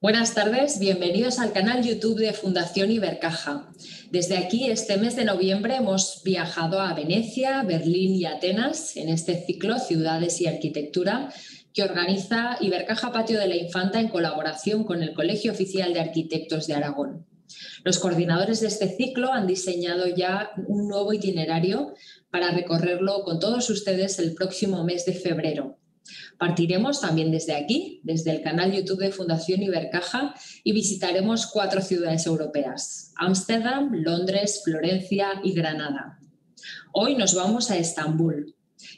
Buenas tardes, bienvenidos al canal YouTube de Fundación Ibercaja. Desde aquí, este mes de noviembre, hemos viajado a Venecia, Berlín y Atenas en este ciclo Ciudades y Arquitectura que organiza Ibercaja Patio de la Infanta en colaboración con el Colegio Oficial de Arquitectos de Aragón. Los coordinadores de este ciclo han diseñado ya un nuevo itinerario para recorrerlo con todos ustedes el próximo mes de febrero Partiremos también desde aquí, desde el canal YouTube de Fundación Ibercaja, y visitaremos cuatro ciudades europeas, Ámsterdam, Londres, Florencia y Granada. Hoy nos vamos a Estambul.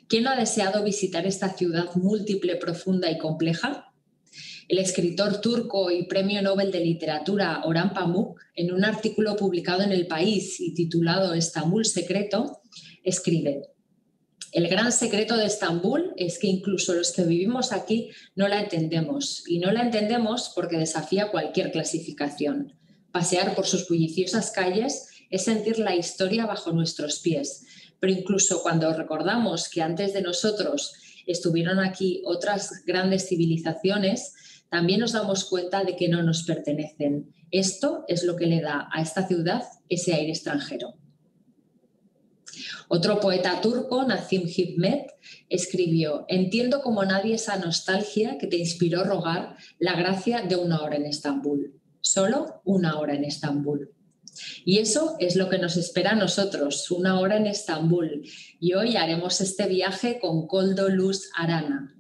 ¿Quién no ha deseado visitar esta ciudad múltiple, profunda y compleja? El escritor turco y premio Nobel de Literatura Orhan Pamuk, en un artículo publicado en El País y titulado Estambul Secreto, escribe, el gran secreto de Estambul es que incluso los que vivimos aquí no la entendemos y no la entendemos porque desafía cualquier clasificación. Pasear por sus bulliciosas calles es sentir la historia bajo nuestros pies, pero incluso cuando recordamos que antes de nosotros estuvieron aquí otras grandes civilizaciones, también nos damos cuenta de que no nos pertenecen. Esto es lo que le da a esta ciudad ese aire extranjero. Otro poeta turco, Nazim Hibmet escribió, entiendo como nadie esa nostalgia que te inspiró rogar la gracia de una hora en Estambul, solo una hora en Estambul. Y eso es lo que nos espera a nosotros, una hora en Estambul. Y hoy haremos este viaje con Koldo Luz Arana.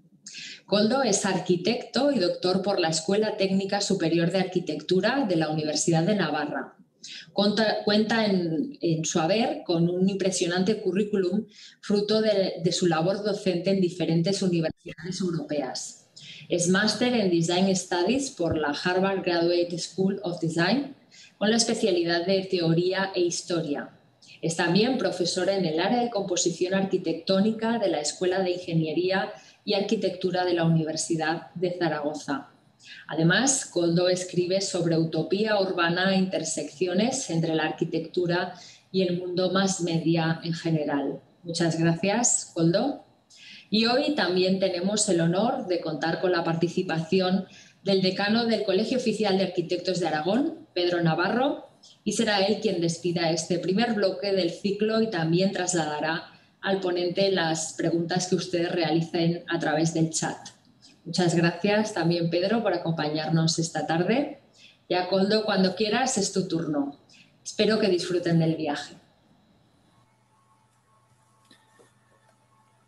Koldo es arquitecto y doctor por la Escuela Técnica Superior de Arquitectura de la Universidad de Navarra cuenta en, su haber con un impresionante currículum fruto de, de su labor docente en diferentes universidades europeas. Es máster en Design Studies por la Harvard Graduate School of Design con la especialidad de Teoría e Historia. Es también profesora en el área de composición arquitectónica de la Escuela de Ingeniería y Arquitectura de la Universidad de Zaragoza Además, Coldo escribe sobre utopía urbana e intersecciones entre la arquitectura y el mundo más media en general. Muchas gracias, Coldo. Y hoy también tenemos el honor de contar con la participación del decano del Colegio Oficial de Arquitectos de Aragón, Pedro Navarro, y será él quien despida este primer bloque del ciclo y también trasladará al ponente las preguntas que ustedes realicen a través del chat. Muchas gracias también, Pedro, por acompañarnos esta tarde. a Coldo, cuando quieras es tu turno. Espero que disfruten del viaje.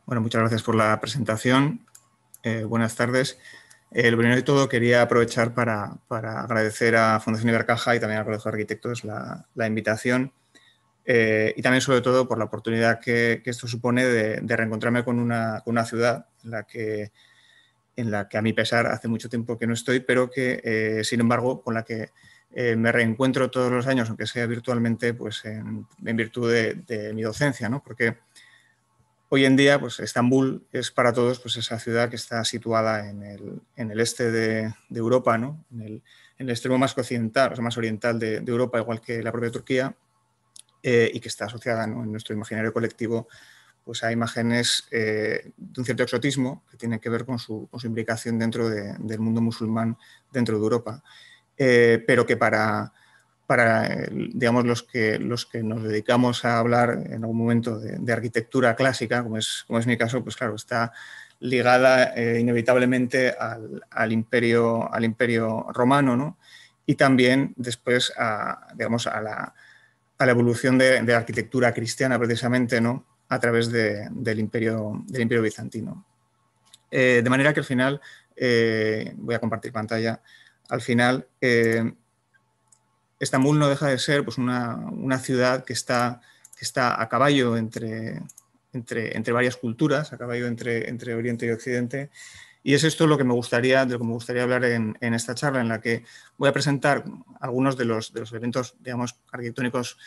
Bueno, muchas gracias por la presentación. Eh, buenas tardes. Eh, lo primero de todo, quería aprovechar para, agradecer a Fundación Ibercaja y también al Colegio de Arquitectos la, invitación eh, y también, sobre todo, por la oportunidad que, esto supone de, reencontrarme con una, con una, ciudad en la que en la que a mi pesar hace mucho tiempo que no estoy, pero que eh, sin embargo con la que eh, me reencuentro todos los años, aunque sea virtualmente, pues en, virtud de, mi docencia, ¿no? Porque hoy en día, pues Estambul es para todos pues esa ciudad que está situada en el, este de, Europa, ¿no? En el, extremo más occidental, más oriental de, Europa, igual que la propia Turquía, eh, y que está asociada en nuestro imaginario colectivo pues a imágenes eh, de un cierto exotismo que tiene que ver con su, implicación dentro del mundo musulmán dentro de Europa, eh, pero que para, para eh, digamos, los, que, los que nos dedicamos a hablar en algún momento de, arquitectura clásica, como es, como es mi caso, pues claro, está ligada inevitablemente al, imperio, al imperio romano ¿no? y también después a, digamos, a, la, evolución de, de, la arquitectura cristiana precisamente, ¿no? a través del, imperio, del imperio bizantino. Eh, de manera que al final, eh, voy a compartir pantalla, al final eh, Estambul no deja de ser pues, una, ciudad que está, que está a caballo entre, entre, varias culturas, a caballo entre, entre Oriente y Occidente, y es esto lo que me gustaría, de lo que me gustaría hablar en, esta charla, en la que voy a presentar algunos de los, eventos, digamos, arquitectónicos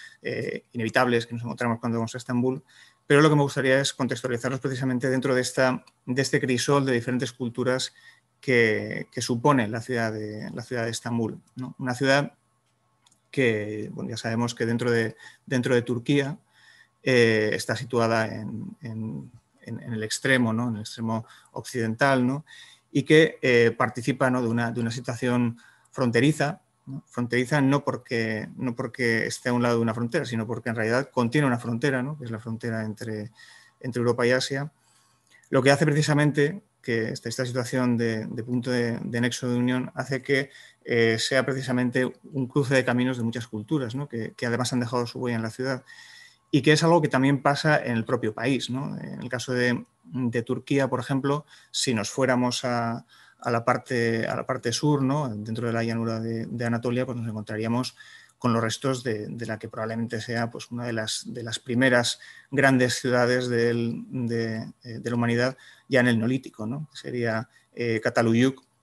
inevitables que nos encontramos cuando vamos a Estambul, pero lo que me gustaría es contextualizarlos precisamente dentro de, esta, de este crisol de diferentes culturas que, supone la ciudad de, la ciudad de Estambul. Una ciudad que ya sabemos que dentro de, dentro de Turquía eh, está situada en, el extremo, en el extremo occidental, y que eh, participa de, una, de, una, situación fronteriza ¿no? Fronteriza no porque, no porque esté a un lado de una frontera, sino porque en realidad contiene una frontera, ¿no? que es la frontera entre, entre Europa y Asia, lo que hace precisamente que este, esta, situación de, punto de, nexo de unión hace que eh, sea precisamente un cruce de caminos de muchas culturas, que, además han dejado su huella en la ciudad, y que es algo que también pasa en el propio país. En el caso de Turquía, por ejemplo, si nos fuéramos a, a la parte, a la parte sur, ¿no? dentro de la llanura de, Anatolia, pues nos encontraríamos con los restos de, la que probablemente sea pues, una de las, de las primeras grandes ciudades eh, de, la humanidad ya en el Neolítico. ¿no? Sería eh,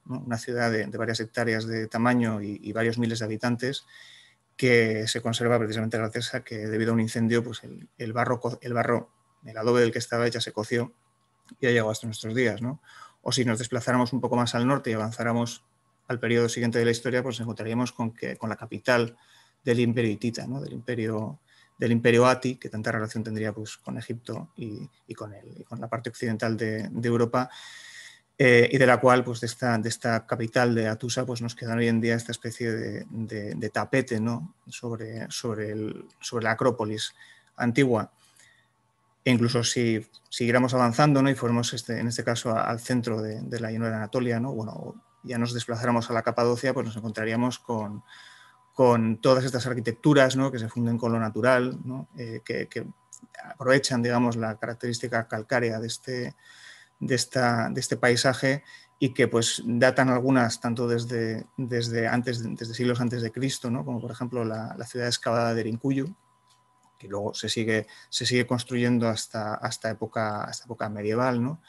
una ciudad de, varias hectáreas de tamaño y, varios miles de habitantes, que se conserva precisamente gracias a que debido a un incendio pues, el, barro, el barro, el adobe del que estaba hecha se coció y ha llegado hasta nuestros días. ¿no? o si nos desplazáramos un poco más al norte y avanzáramos al periodo siguiente de la historia, pues nos encontraríamos con, que, con la capital del imperio hitita, del, imperio, del imperio Ati, que tanta relación tendría pues, con Egipto y, con y, con la parte occidental de, Europa, eh, y de la cual, pues, de, esta, de esta capital de Atusa, pues, nos quedan hoy en día esta especie de, tapete ¿no? sobre, sobre, el, sobre la Acrópolis antigua incluso si siguiéramos avanzando ¿no? y fuéramos, este, en este caso, al centro de, la llanura de Anatolia, ¿no? bueno, ya nos desplazáramos a la Capadocia, pues nos encontraríamos con, con todas estas arquitecturas ¿no? que se funden con lo natural, eh, que, aprovechan digamos, la característica calcárea de este, de, esta, de este paisaje y que pues, datan algunas tanto desde, desde, antes, desde siglos antes de Cristo, como por ejemplo la, la ciudad excavada de Rincuyo, y luego se sigue, se sigue construyendo hasta, hasta, época, época medieval, ¿no?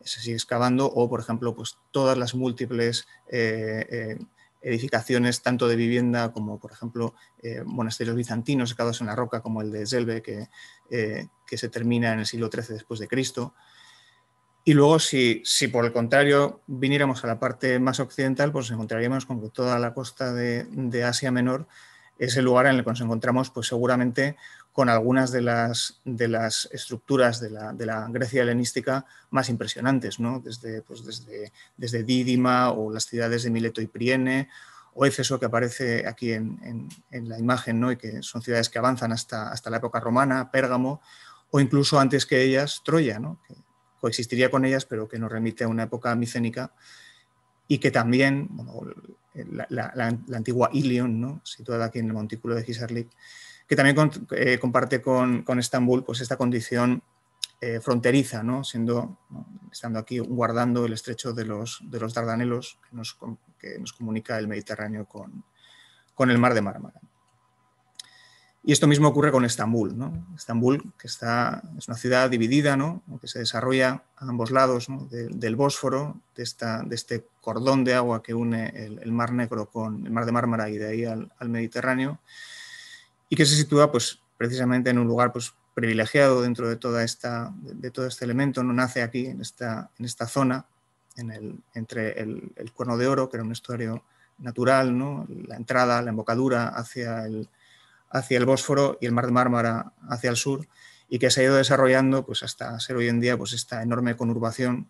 se sigue excavando, o por ejemplo, pues todas las múltiples eh, eh, edificaciones, tanto de vivienda como, por ejemplo, eh, monasterios bizantinos excavados en la roca, como el de Selve que, que, se termina en el siglo XIII después de Cristo. Y luego, si, por el contrario viniéramos a la parte más occidental, pues nos encontraríamos con que toda la costa de, de Asia Menor es el lugar en el que nos encontramos, pues seguramente con algunas de las, de las estructuras de la, Grecia helenística más impresionantes, desde, pues desde, desde Dídima o las ciudades de Mileto y Priene o Éfeso que aparece aquí en, en, la imagen ¿no? y que son ciudades que avanzan hasta, hasta la época romana, Pérgamo o incluso antes que ellas Troya, ¿no? que coexistiría con ellas pero que nos remite a una época micénica y que también la, antigua Ilion, ¿no? situada aquí en el montículo de Gisarlik, que también eh, comparte con, Estambul pues, esta condición eh, fronteriza, ¿no? Siendo, estando aquí guardando el estrecho de los, de los Dardanelos que nos, comunica el Mediterráneo con, el mar de Mármara. Y esto mismo ocurre con Estambul. Estambul, que está, es una ciudad dividida, que se desarrolla a ambos lados del Bósforo, de, de este cordón de agua que une el, Mar Negro con el Mar de Mármara y de ahí al Mediterráneo y que se sitúa pues, precisamente en un lugar pues, privilegiado dentro de, toda esta, de, todo este elemento, no nace aquí, en esta, en esta zona, en el, entre el, Cuerno de Oro, que era un estuario natural, ¿no? la entrada, la embocadura hacia el, hacia el Bósforo y el Mar de Mármara hacia el sur, y que se ha ido desarrollando pues, hasta ser hoy en día pues, esta enorme conurbación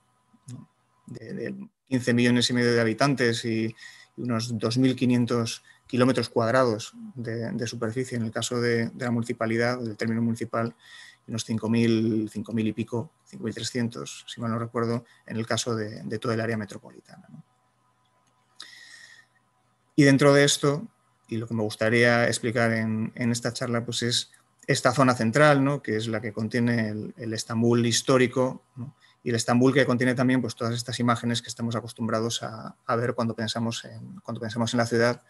de, de, 15 millones y medio de habitantes y unos 2.500 kilómetros cuadrados de, superficie, en el caso de, la municipalidad, del término municipal, unos 5.000 y pico, 5.300, si mal no recuerdo, en el caso de, de todo el área metropolitana. Y dentro de esto, y lo que me gustaría explicar en, esta charla, pues es esta zona central, ¿no? que es la que contiene el, Estambul histórico, y el Estambul que contiene también pues, todas estas imágenes que estamos acostumbrados a, ver cuando pensamos, cuando pensamos en la ciudad,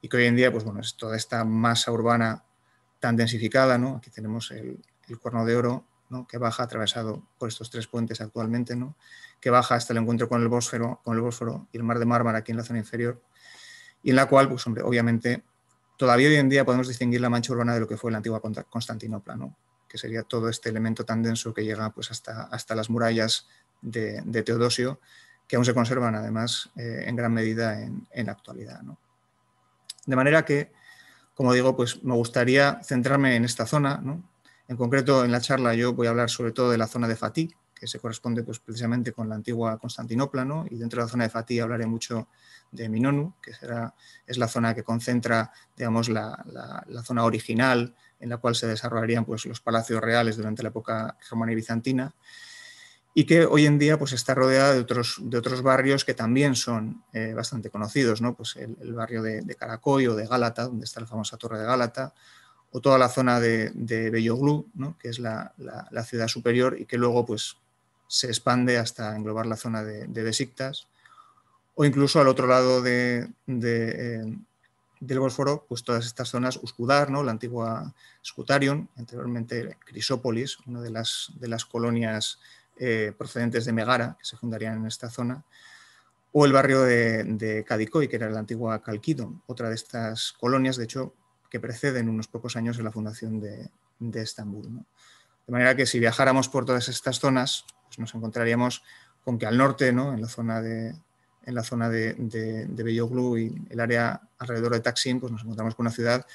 y que hoy en día, pues bueno, es toda esta masa urbana tan densificada, ¿no? Aquí tenemos el, Cuerno de Oro, ¿no? que baja atravesado por estos tres puentes actualmente, ¿no? que baja hasta el encuentro con el, Bósforo, con el y el Mar de Mármara aquí en la zona inferior, y en la cual, pues hombre, obviamente, todavía hoy en día podemos distinguir la mancha urbana de lo que fue la antigua Constantinopla, ¿no? que sería todo este elemento tan denso que llega pues, hasta, hasta las murallas de, Teodosio, que aún se conservan además eh, en gran medida en, en la actualidad. ¿no? De manera que, como digo, pues me gustaría centrarme en esta zona. En concreto, en la charla yo voy a hablar sobre todo de la zona de Fatih, que se corresponde pues, precisamente con la antigua Constantinopla, y dentro de la zona de Fatih hablaré mucho de Minonu, que será, es la zona que concentra digamos, la, zona original en la cual se desarrollarían pues, los palacios reales durante la época romana y bizantina y que hoy en día pues, está rodeada de otros, de otros barrios que también son eh, bastante conocidos, pues el, barrio de, Caracoy o de Gálata, donde está la famosa Torre de Gálata, o toda la zona de, Belloglú, que es la, ciudad superior y que luego pues, se expande hasta englobar la zona de, de Besiktas, o incluso al otro lado de, eh, del Bósforo, pues todas estas zonas, Uskudar ¿no? la antigua Scutarium, anteriormente Crisópolis, una de las, de las colonias eh, procedentes de Megara, que se fundarían en esta zona, o el barrio de, de que era la antigua Calquido, otra de estas colonias, de hecho, que preceden unos pocos años en la fundación de, Estambul. De manera que si viajáramos por todas estas zonas, pues nos encontraríamos con que al norte, ¿no? en la zona de, en la zona de, de, y el área alrededor de Taksim, pues nos encontramos con una ciudad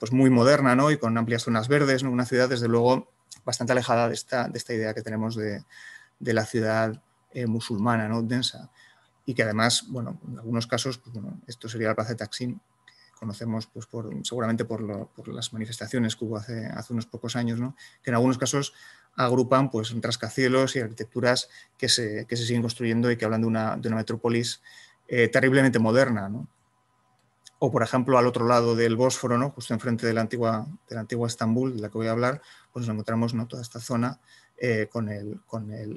pues, muy moderna ¿no? y con amplias zonas verdes, ¿no? una ciudad desde luego bastante alejada de esta, de esta idea que tenemos de, la ciudad eh, musulmana, ¿no? densa, y que además, bueno, en algunos casos, pues, esto sería la plaza de Taksim, que conocemos pues, por, seguramente por, las manifestaciones que hubo hace, hace unos pocos años, ¿no? que en algunos casos agrupan pues, rascacielos y arquitecturas que se, siguen construyendo y que hablando de una, de una metrópolis eh, terriblemente moderna, ¿no? o por ejemplo al otro lado del Bósforo, ¿no? justo enfrente de la antigua, de la antigua Estambul, de la que voy a hablar, pues nos encontramos ¿no? toda esta zona eh, con, el,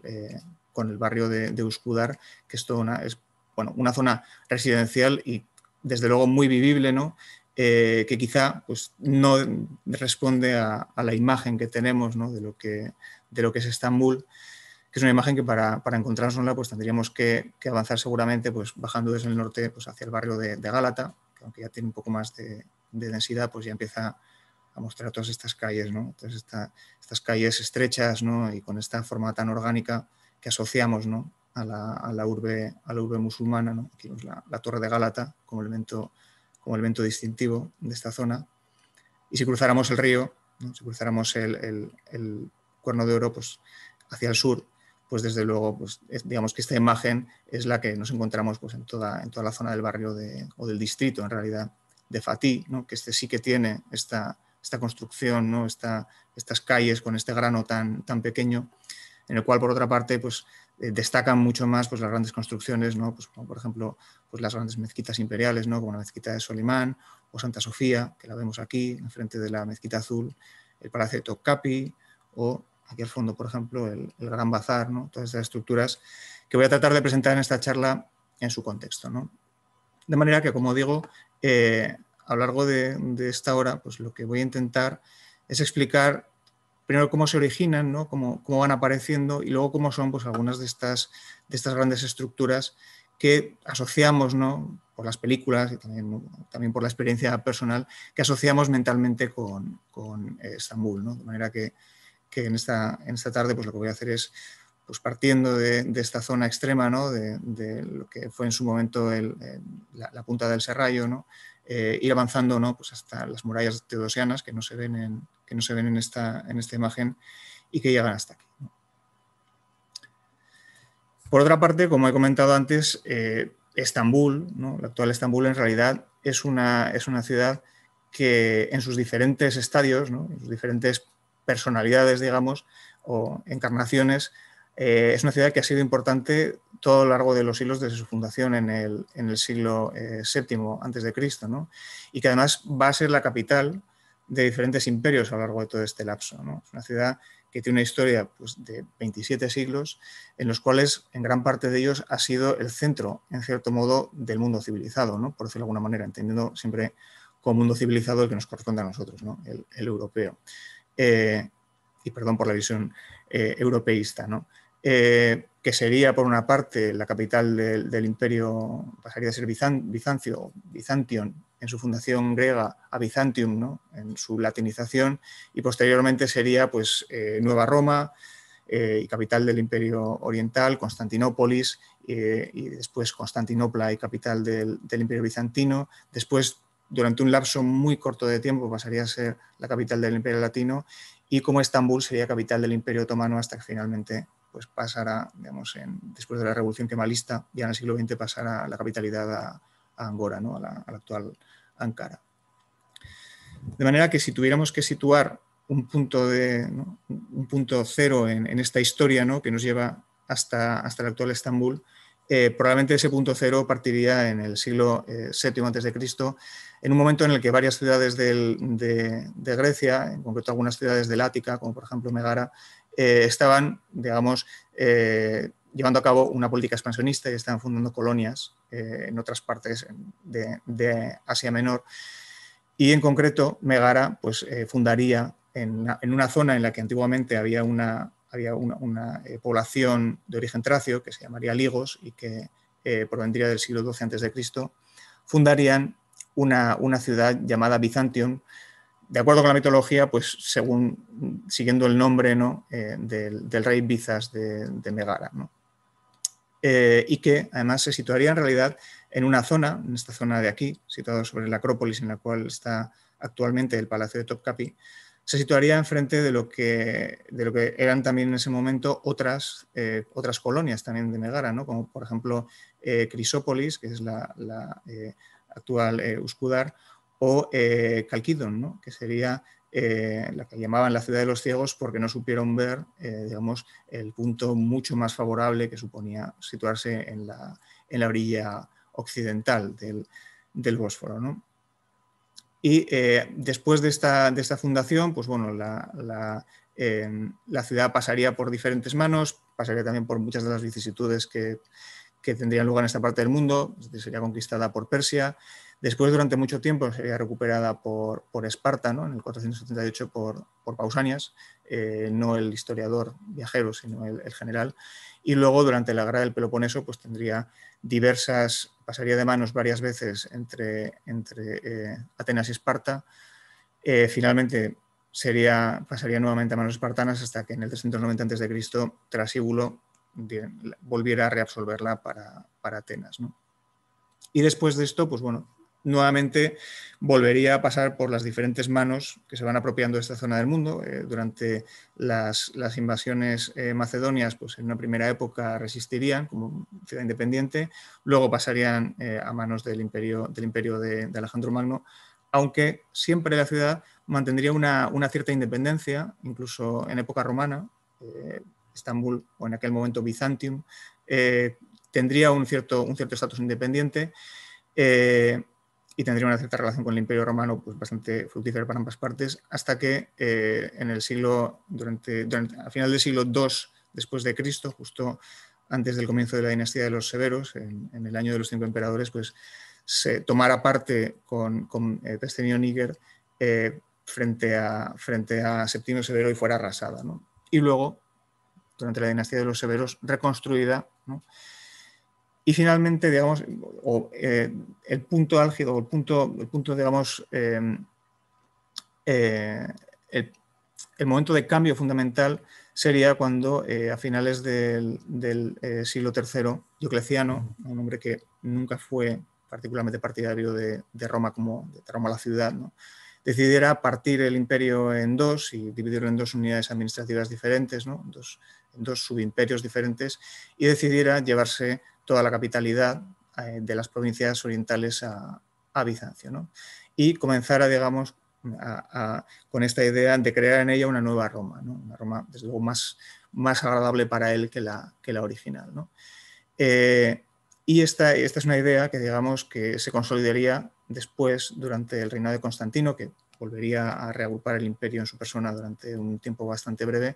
eh, con, el, barrio de, de, Uskudar, que es, toda una, es bueno, una zona residencial y desde luego muy vivible, ¿no? Eh, que quizá pues, no responde a, la imagen que tenemos de, lo que, de lo que es Estambul que es una imagen que para, para pues tendríamos que, avanzar seguramente pues bajando desde el norte pues hacia el barrio de, de Gálata aunque ya tiene un poco más de, densidad, pues ya empieza a mostrar todas estas calles, ¿no? Entonces estas calles estrechas, ¿no? Y con esta forma tan orgánica que asociamos, ¿no? A la, urbe, musulmana, ¿no? Aquí la, Torre de Gálata como elemento, distintivo de esta zona. Y si cruzáramos el río, ¿no? si cruzáramos el, el Cuerno de Oro, pues hacia el sur, pues desde luego, pues, digamos que esta imagen es la que nos encontramos pues, en, toda, en toda la zona del barrio o del distrito, en realidad, de Fatih, ¿no? que este sí que tiene esta, esta construcción, ¿no? estas calles con este grano tan, tan pequeño, en el cual, por otra parte, pues, eh, destacan mucho más pues, las grandes construcciones, pues, como por ejemplo pues, las grandes mezquitas imperiales, ¿no? como la mezquita de Solimán o Santa Sofía, que la vemos aquí, enfrente de la mezquita azul, el Palacio de o aquí al fondo, por ejemplo, el, Gran Bazar, ¿no? todas estas estructuras que voy a tratar de presentar en esta charla en su contexto. De manera que, como digo, eh, a lo largo de, esta hora, pues lo que voy a intentar es explicar primero cómo se originan, ¿no? cómo, van apareciendo y luego cómo son pues, algunas de estas, de estas grandes estructuras que asociamos ¿no? por las películas y también, también, por la experiencia personal que asociamos mentalmente con, con Estambul. ¿no? De manera que que en esta, en esta tarde pues lo que voy a hacer es pues partiendo de, esta zona extrema, de, lo que fue en su momento eh, la, punta del Serrallo, eh, ir avanzando pues hasta las murallas teodosianas que no se ven en, que no se ven en, esta, en esta imagen y que llegan hasta aquí. Por otra parte, como he comentado antes, eh, Estambul, ¿no? la actual Estambul en realidad es una, es una ciudad que en sus diferentes estadios, ¿no? en sus diferentes personalidades, digamos, o encarnaciones, eh, es una ciudad que ha sido importante todo a lo largo de los siglos desde su fundación en el, siglo VII eh, antes de Cristo, y que además va a ser la capital de diferentes imperios a lo largo de todo este lapso. Es una ciudad que tiene una historia pues, de 27 siglos, en los cuales en gran parte de ellos ha sido el centro, en cierto modo, del mundo civilizado, ¿no? por decirlo de alguna manera, entendiendo siempre como mundo civilizado el que nos corresponde a nosotros, el europeo. Eh, y perdón por la visión eh, europeísta, eh, que sería por una parte la capital del, imperio, pasaría de ser Bizancio, Bizantion en su fundación griega a Bizantium, ¿no? en su latinización, y posteriormente sería pues, Nueva Roma y capital del imperio oriental, Constantinópolis, y después Constantinopla y capital del, del imperio bizantino, después durante un lapso muy corto de tiempo pasaría a ser la capital del Imperio Latino y como Estambul sería capital del Imperio Otomano hasta que finalmente pues pasará, digamos, después de la Revolución Kemalista, ya en el siglo XX pasará la capitalidad a, Angora, a, la, actual Ankara. De manera que si tuviéramos que situar un punto, de, un punto cero en, esta historia que nos lleva hasta, hasta el actual Estambul, eh, probablemente ese punto cero partiría en el siglo VII eh, a.C., en un momento en el que varias ciudades de, Grecia, en concreto algunas ciudades del Ática, como por ejemplo Megara, eh, estaban, digamos, llevando a cabo una política expansionista y estaban fundando colonias en otras partes de, Asia Menor. Y en concreto, Megara pues, fundaría en una, zona en la que antiguamente había una, había una, eh, población de origen tracio que se llamaría Ligos y que eh, provendría del siglo XII a.C., fundarían una, ciudad llamada Bizantium, de acuerdo con la mitología, pues según, siguiendo el nombre eh, del, rey Bizas de, Megara. y que además se situaría en realidad en una zona, en esta zona de aquí, situada sobre la Acrópolis en la cual está actualmente el Palacio de Topkapi, se situaría enfrente de lo que, de lo que eran también en ese momento otras, eh, otras colonias también de Megara, como por ejemplo eh, Crisópolis, que es la, eh, actual Uscudar, o Calquidón, que sería la que llamaban la ciudad de los ciegos porque no supieron ver digamos, el punto mucho más favorable que suponía situarse en la, en la orilla occidental del, del Bósforo. ¿no? Y eh, después de esta, de esta, fundación, pues bueno, la, eh, la, ciudad pasaría por diferentes manos, pasaría también por muchas de las vicisitudes que, tendrían lugar en esta parte del mundo, sería conquistada por Persia, después durante mucho tiempo sería recuperada por, Esparta, en el 478 por, Pausanias, eh, no el historiador viajero, sino el, el, general, y luego durante la guerra del Peloponeso pues tendría diversas pasaría de manos varias veces entre, entre eh, Atenas y Esparta, eh, finalmente sería, pasaría nuevamente a manos espartanas hasta que en el 390 a.C. Trasíbulo volviera a reabsolverla para, para Atenas. ¿no? Y después de esto, pues bueno, nuevamente volvería a pasar por las diferentes manos que se van apropiando de esta zona del mundo. Eh, durante las, invasiones eh, macedonias, pues en una primera época resistirían como ciudad independiente, luego pasarían eh, a manos del imperio, del imperio de, Alejandro Magno, aunque siempre la ciudad mantendría una, cierta independencia, incluso en época romana, Estambul o en aquel momento Bizantium, tendría un cierto estatus cierto independiente y tendría una cierta relación con el Imperio Romano pues bastante fructífera para ambas partes, hasta que eh, en el siglo, durante, final del siglo II después de Cristo, justo antes del comienzo de la dinastía de los Severos, en, el año de los cinco emperadores, pues se tomara parte con, con eh, Níger eh, frente, a, frente a Septimio Severo y fuera arrasada. Y luego, durante la dinastía de los Severos, reconstruida. Y finalmente, digamos, eh, el punto álgido, el punto, el punto digamos, em, eh, el, momento de cambio fundamental sería cuando eh, a finales del, siglo III, Diocleciano, un hombre que nunca fue particularmente partidario de, Roma como de Roma la ciudad, decidiera partir el imperio en dos y dividirlo en dos unidades administrativas diferentes, en dos subimperios diferentes, y decidiera llevarse toda la capitalidad eh, de las provincias orientales a, Bizancio. Y comenzara, digamos, a, con esta idea de crear en ella una nueva Roma, una Roma, desde luego, más, más agradable para él que la, que la original. Eh, y esta, esta, es una idea que, digamos, que se consolidaría después durante el reinado de Constantino, que volvería a reagrupar el imperio en su persona durante un tiempo bastante breve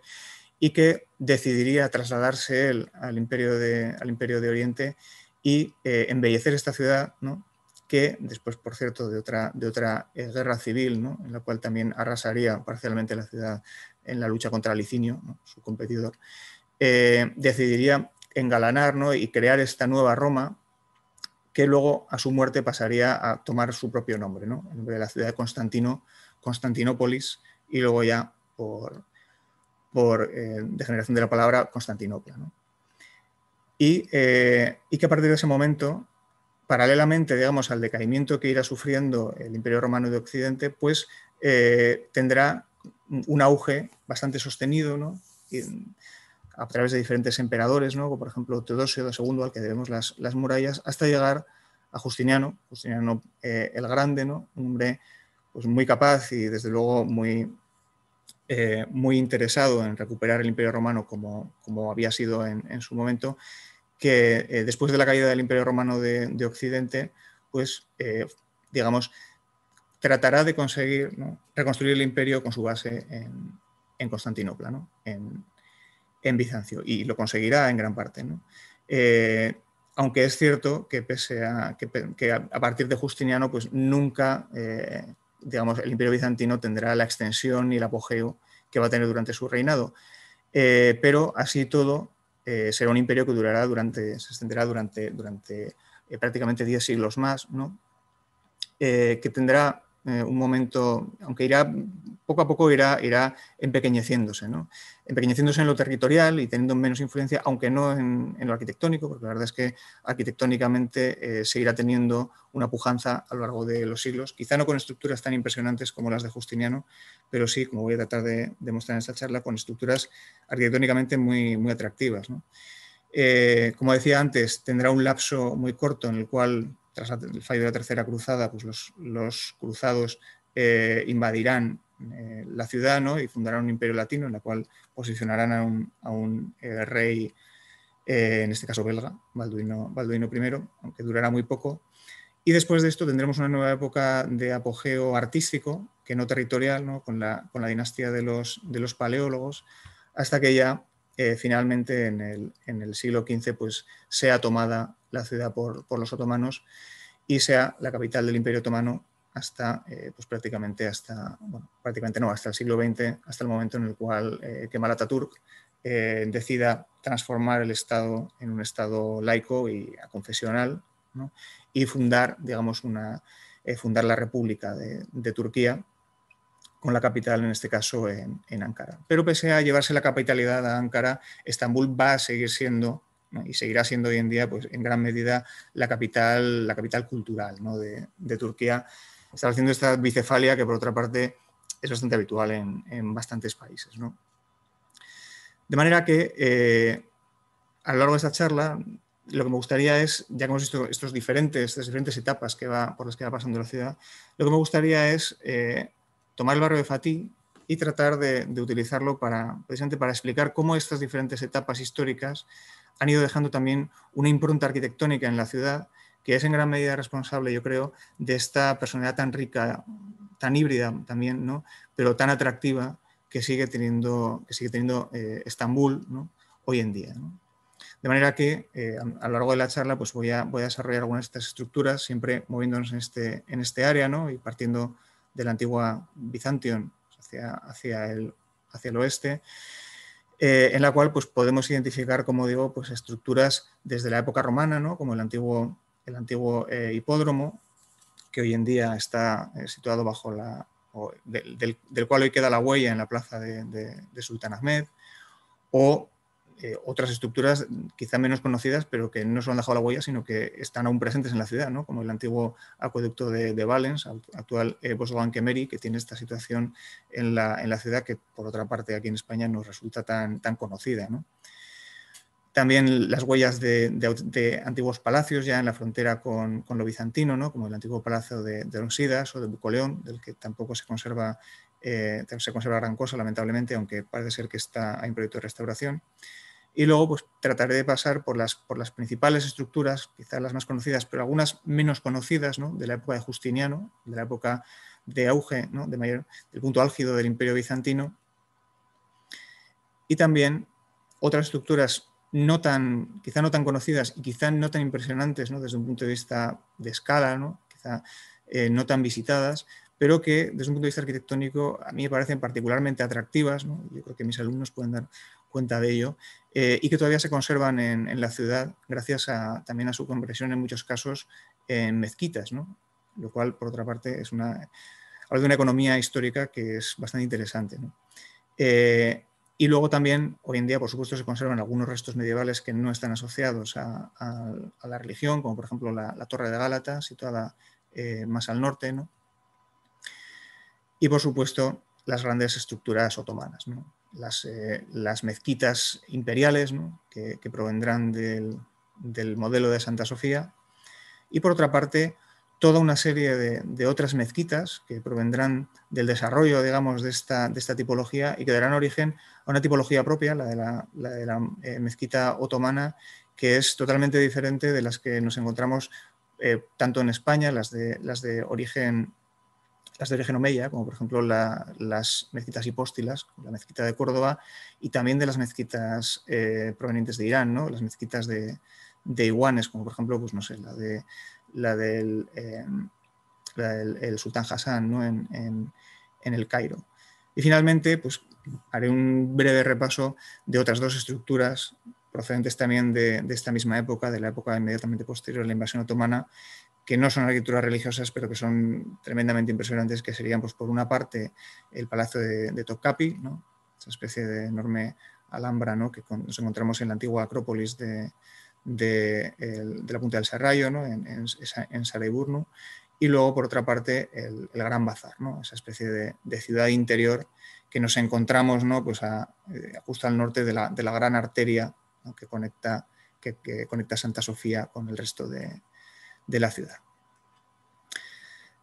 y que decidiría trasladarse él al Imperio de, al imperio de Oriente y eh, embellecer esta ciudad, ¿no? que después, por cierto, de otra, de otra eh, guerra civil, ¿no? en la cual también arrasaría parcialmente la ciudad en la lucha contra Licinio, su competidor, eh, decidiría engalanar y crear esta nueva Roma que luego a su muerte pasaría a tomar su propio nombre, ¿no? el nombre de la ciudad de Constantino, y luego ya por, por eh, degeneración de la palabra Constantinopla. Eh, y, que a partir de ese momento, paralelamente, digamos, al decaimiento que irá sufriendo el Imperio Romano de Occidente, pues eh, tendrá un auge bastante sostenido, ¿no? a través de diferentes emperadores, como por ejemplo Teodosio II, al que debemos las, murallas, hasta llegar a Justiniano, Justiniano el Grande, ¿no? un hombre pues, muy capaz y desde luego muy, eh, muy interesado en recuperar el Imperio Romano como, como había sido en, su momento, que eh, después de la caída del Imperio Romano de, Occidente, pues, eh, digamos, tratará de conseguir reconstruir el imperio con su base en, en Constantinopla, en, Bizancio, y lo conseguirá en gran parte. aunque es cierto que, pese a, que a, partir de Justiniano pues, nunca digamos, el imperio bizantino tendrá la extensión y el apogeo que va a tener durante su reinado. Eh, pero así todo, eh, será un imperio que durará durante, se extenderá durante, durante eh, prácticamente 10 siglos más, ¿no? que tendrá eh, un momento, aunque irá poco a poco irá, irá empequeñeciéndose, ¿no? empequeñeciéndose en lo territorial y teniendo menos influencia, aunque no en, lo arquitectónico, porque la verdad es que arquitectónicamente eh, seguirá teniendo una pujanza a lo largo de los siglos, quizá no con estructuras tan impresionantes como las de Justiniano, pero sí, como voy a tratar de demostrar en esta charla, con estructuras arquitectónicamente muy, muy atractivas. Eh, como decía antes, tendrá un lapso muy corto en el cual tras el fallo de la Tercera Cruzada, pues los, cruzados eh, invadirán eh, la ciudad ¿no? y fundarán un imperio latino en la cual posicionarán a un, eh, rey, en este caso belga, Balduino, I, aunque durará muy poco. Y después de esto tendremos una nueva época de apogeo artístico, que no territorial, Con, la, dinastía de los paleólogos, hasta que ya eh, finalmente en el, siglo XV pues, sea tomada la ciudad por, los otomanos y sea la capital del Imperio Otomano hasta eh, pues prácticamente hasta prácticamente no hasta el siglo XX hasta el momento en el cual Kemal eh, Atatürk decida transformar el Estado en un Estado laico y confesional y fundar digamos una fundar la República de Turquía con la capital, en este caso, en, Ankara. Pero pese a llevarse la capitalidad a Ankara, Estambul va a seguir siendo y seguirá siendo hoy en día, pues, en gran medida, la capital, la capital cultural de, de, Turquía, haciendo esta bicefalia que, por otra parte, es bastante habitual en, bastantes países. De manera que, eh, a lo largo de esta charla, lo que me gustaría es, ya que hemos visto estos diferentes, estas diferentes etapas que va, por las que va pasando la ciudad, lo que me gustaría es eh, tomar el barrio de Fatih y tratar de, utilizarlo para, precisamente para explicar cómo estas diferentes etapas históricas han ido dejando también una impronta arquitectónica en la ciudad que es en gran medida responsable, yo creo, de esta personalidad tan rica, tan híbrida también, ¿no? pero tan atractiva que sigue teniendo, que sigue teniendo eh, Estambul ¿no? hoy en día. De manera que eh, a, a, lo largo de la charla pues voy, a, voy a desarrollar algunas de estas estructuras, siempre moviéndonos en este, en este área ¿no? y partiendo de la antigua Bizantión hacia, hacia, el, hacia oeste, eh, en la cual pues, podemos identificar, como digo, pues, estructuras desde la época romana, ¿no? como el antiguo, el antiguo eh, hipódromo, que hoy en día está eh, situado bajo la... del, cual hoy queda la huella en la plaza de, de, Sultan Ahmed, o eh, otras estructuras quizá menos conocidas, pero que no solo han dejado la huella, sino que están aún presentes en la ciudad, como el antiguo acueducto de, de Valens, actual eh, que tiene esta situación en la, ciudad que, por otra parte, aquí en España no resulta tan, tan conocida. También las huellas de, antiguos palacios ya en la frontera con, lo bizantino, como el antiguo palacio de, de o de Bucoleón, del que tampoco se conserva, eh, se conserva gran cosa, lamentablemente, aunque parece ser que está, en proyecto de restauración. Y luego pues, trataré de pasar por las, por las principales estructuras, quizás las más conocidas, pero algunas menos conocidas ¿no? de la época de Justiniano, de la época de auge, ¿no? de mayor, del punto álgido del imperio bizantino. Y también otras estructuras no tan, quizá no tan conocidas y quizá no tan impresionantes ¿no? desde un punto de vista de escala, ¿no? quizá eh, no tan visitadas, pero que desde un punto de vista arquitectónico a mí me parecen particularmente atractivas. Yo creo que mis alumnos pueden dar cuenta de ello eh, y que todavía se conservan en, la ciudad gracias también a su conversión en muchos casos en mezquitas, lo cual por otra parte es una, habla de una economía histórica que es bastante interesante. Eh, y luego también, hoy en día, por supuesto, se conservan algunos restos medievales que no están asociados a, la religión, como por ejemplo la, Torre de Gálata, situada eh, más al norte. Y por supuesto, las grandes estructuras otomanas. Eh, las, mezquitas imperiales que, provendrán del, modelo de Santa Sofía y por otra parte toda una serie de, otras mezquitas que provendrán del desarrollo, digamos, de esta, de esta, tipología y que darán origen a una tipología propia, la de la, eh, mezquita otomana, que es totalmente diferente de las que nos encontramos eh, tanto en España, las de, las de origen las de origen omeya, como por ejemplo las mezquitas hipóstilas, la mezquita de Córdoba, y también de las mezquitas eh, provenientes de Irán, las mezquitas de, de, iguanes, como por ejemplo, pues no sé, la, de, la del, eh, el sultán Hassan ¿no? en, el Cairo. Y finalmente, pues haré un breve repaso de otras dos estructuras procedentes también de, de esta misma época, de la época inmediatamente posterior a la invasión otomana, que no son arquitecturas religiosas, pero que son tremendamente impresionantes, que serían, pues, por una parte, el Palacio de, de ¿no? esa especie de enorme alhambra ¿no? que nos encontramos en la antigua Acrópolis de, la Punta del Serrallo, ¿no? en, en, y luego, por otra parte, el, Gran Bazar, ¿no? esa especie de, ciudad interior que nos encontramos ¿no? pues a, eh, justo al norte de la, de gran arteria que, conecta, que, conecta Santa Sofía con el resto de, de la ciudad.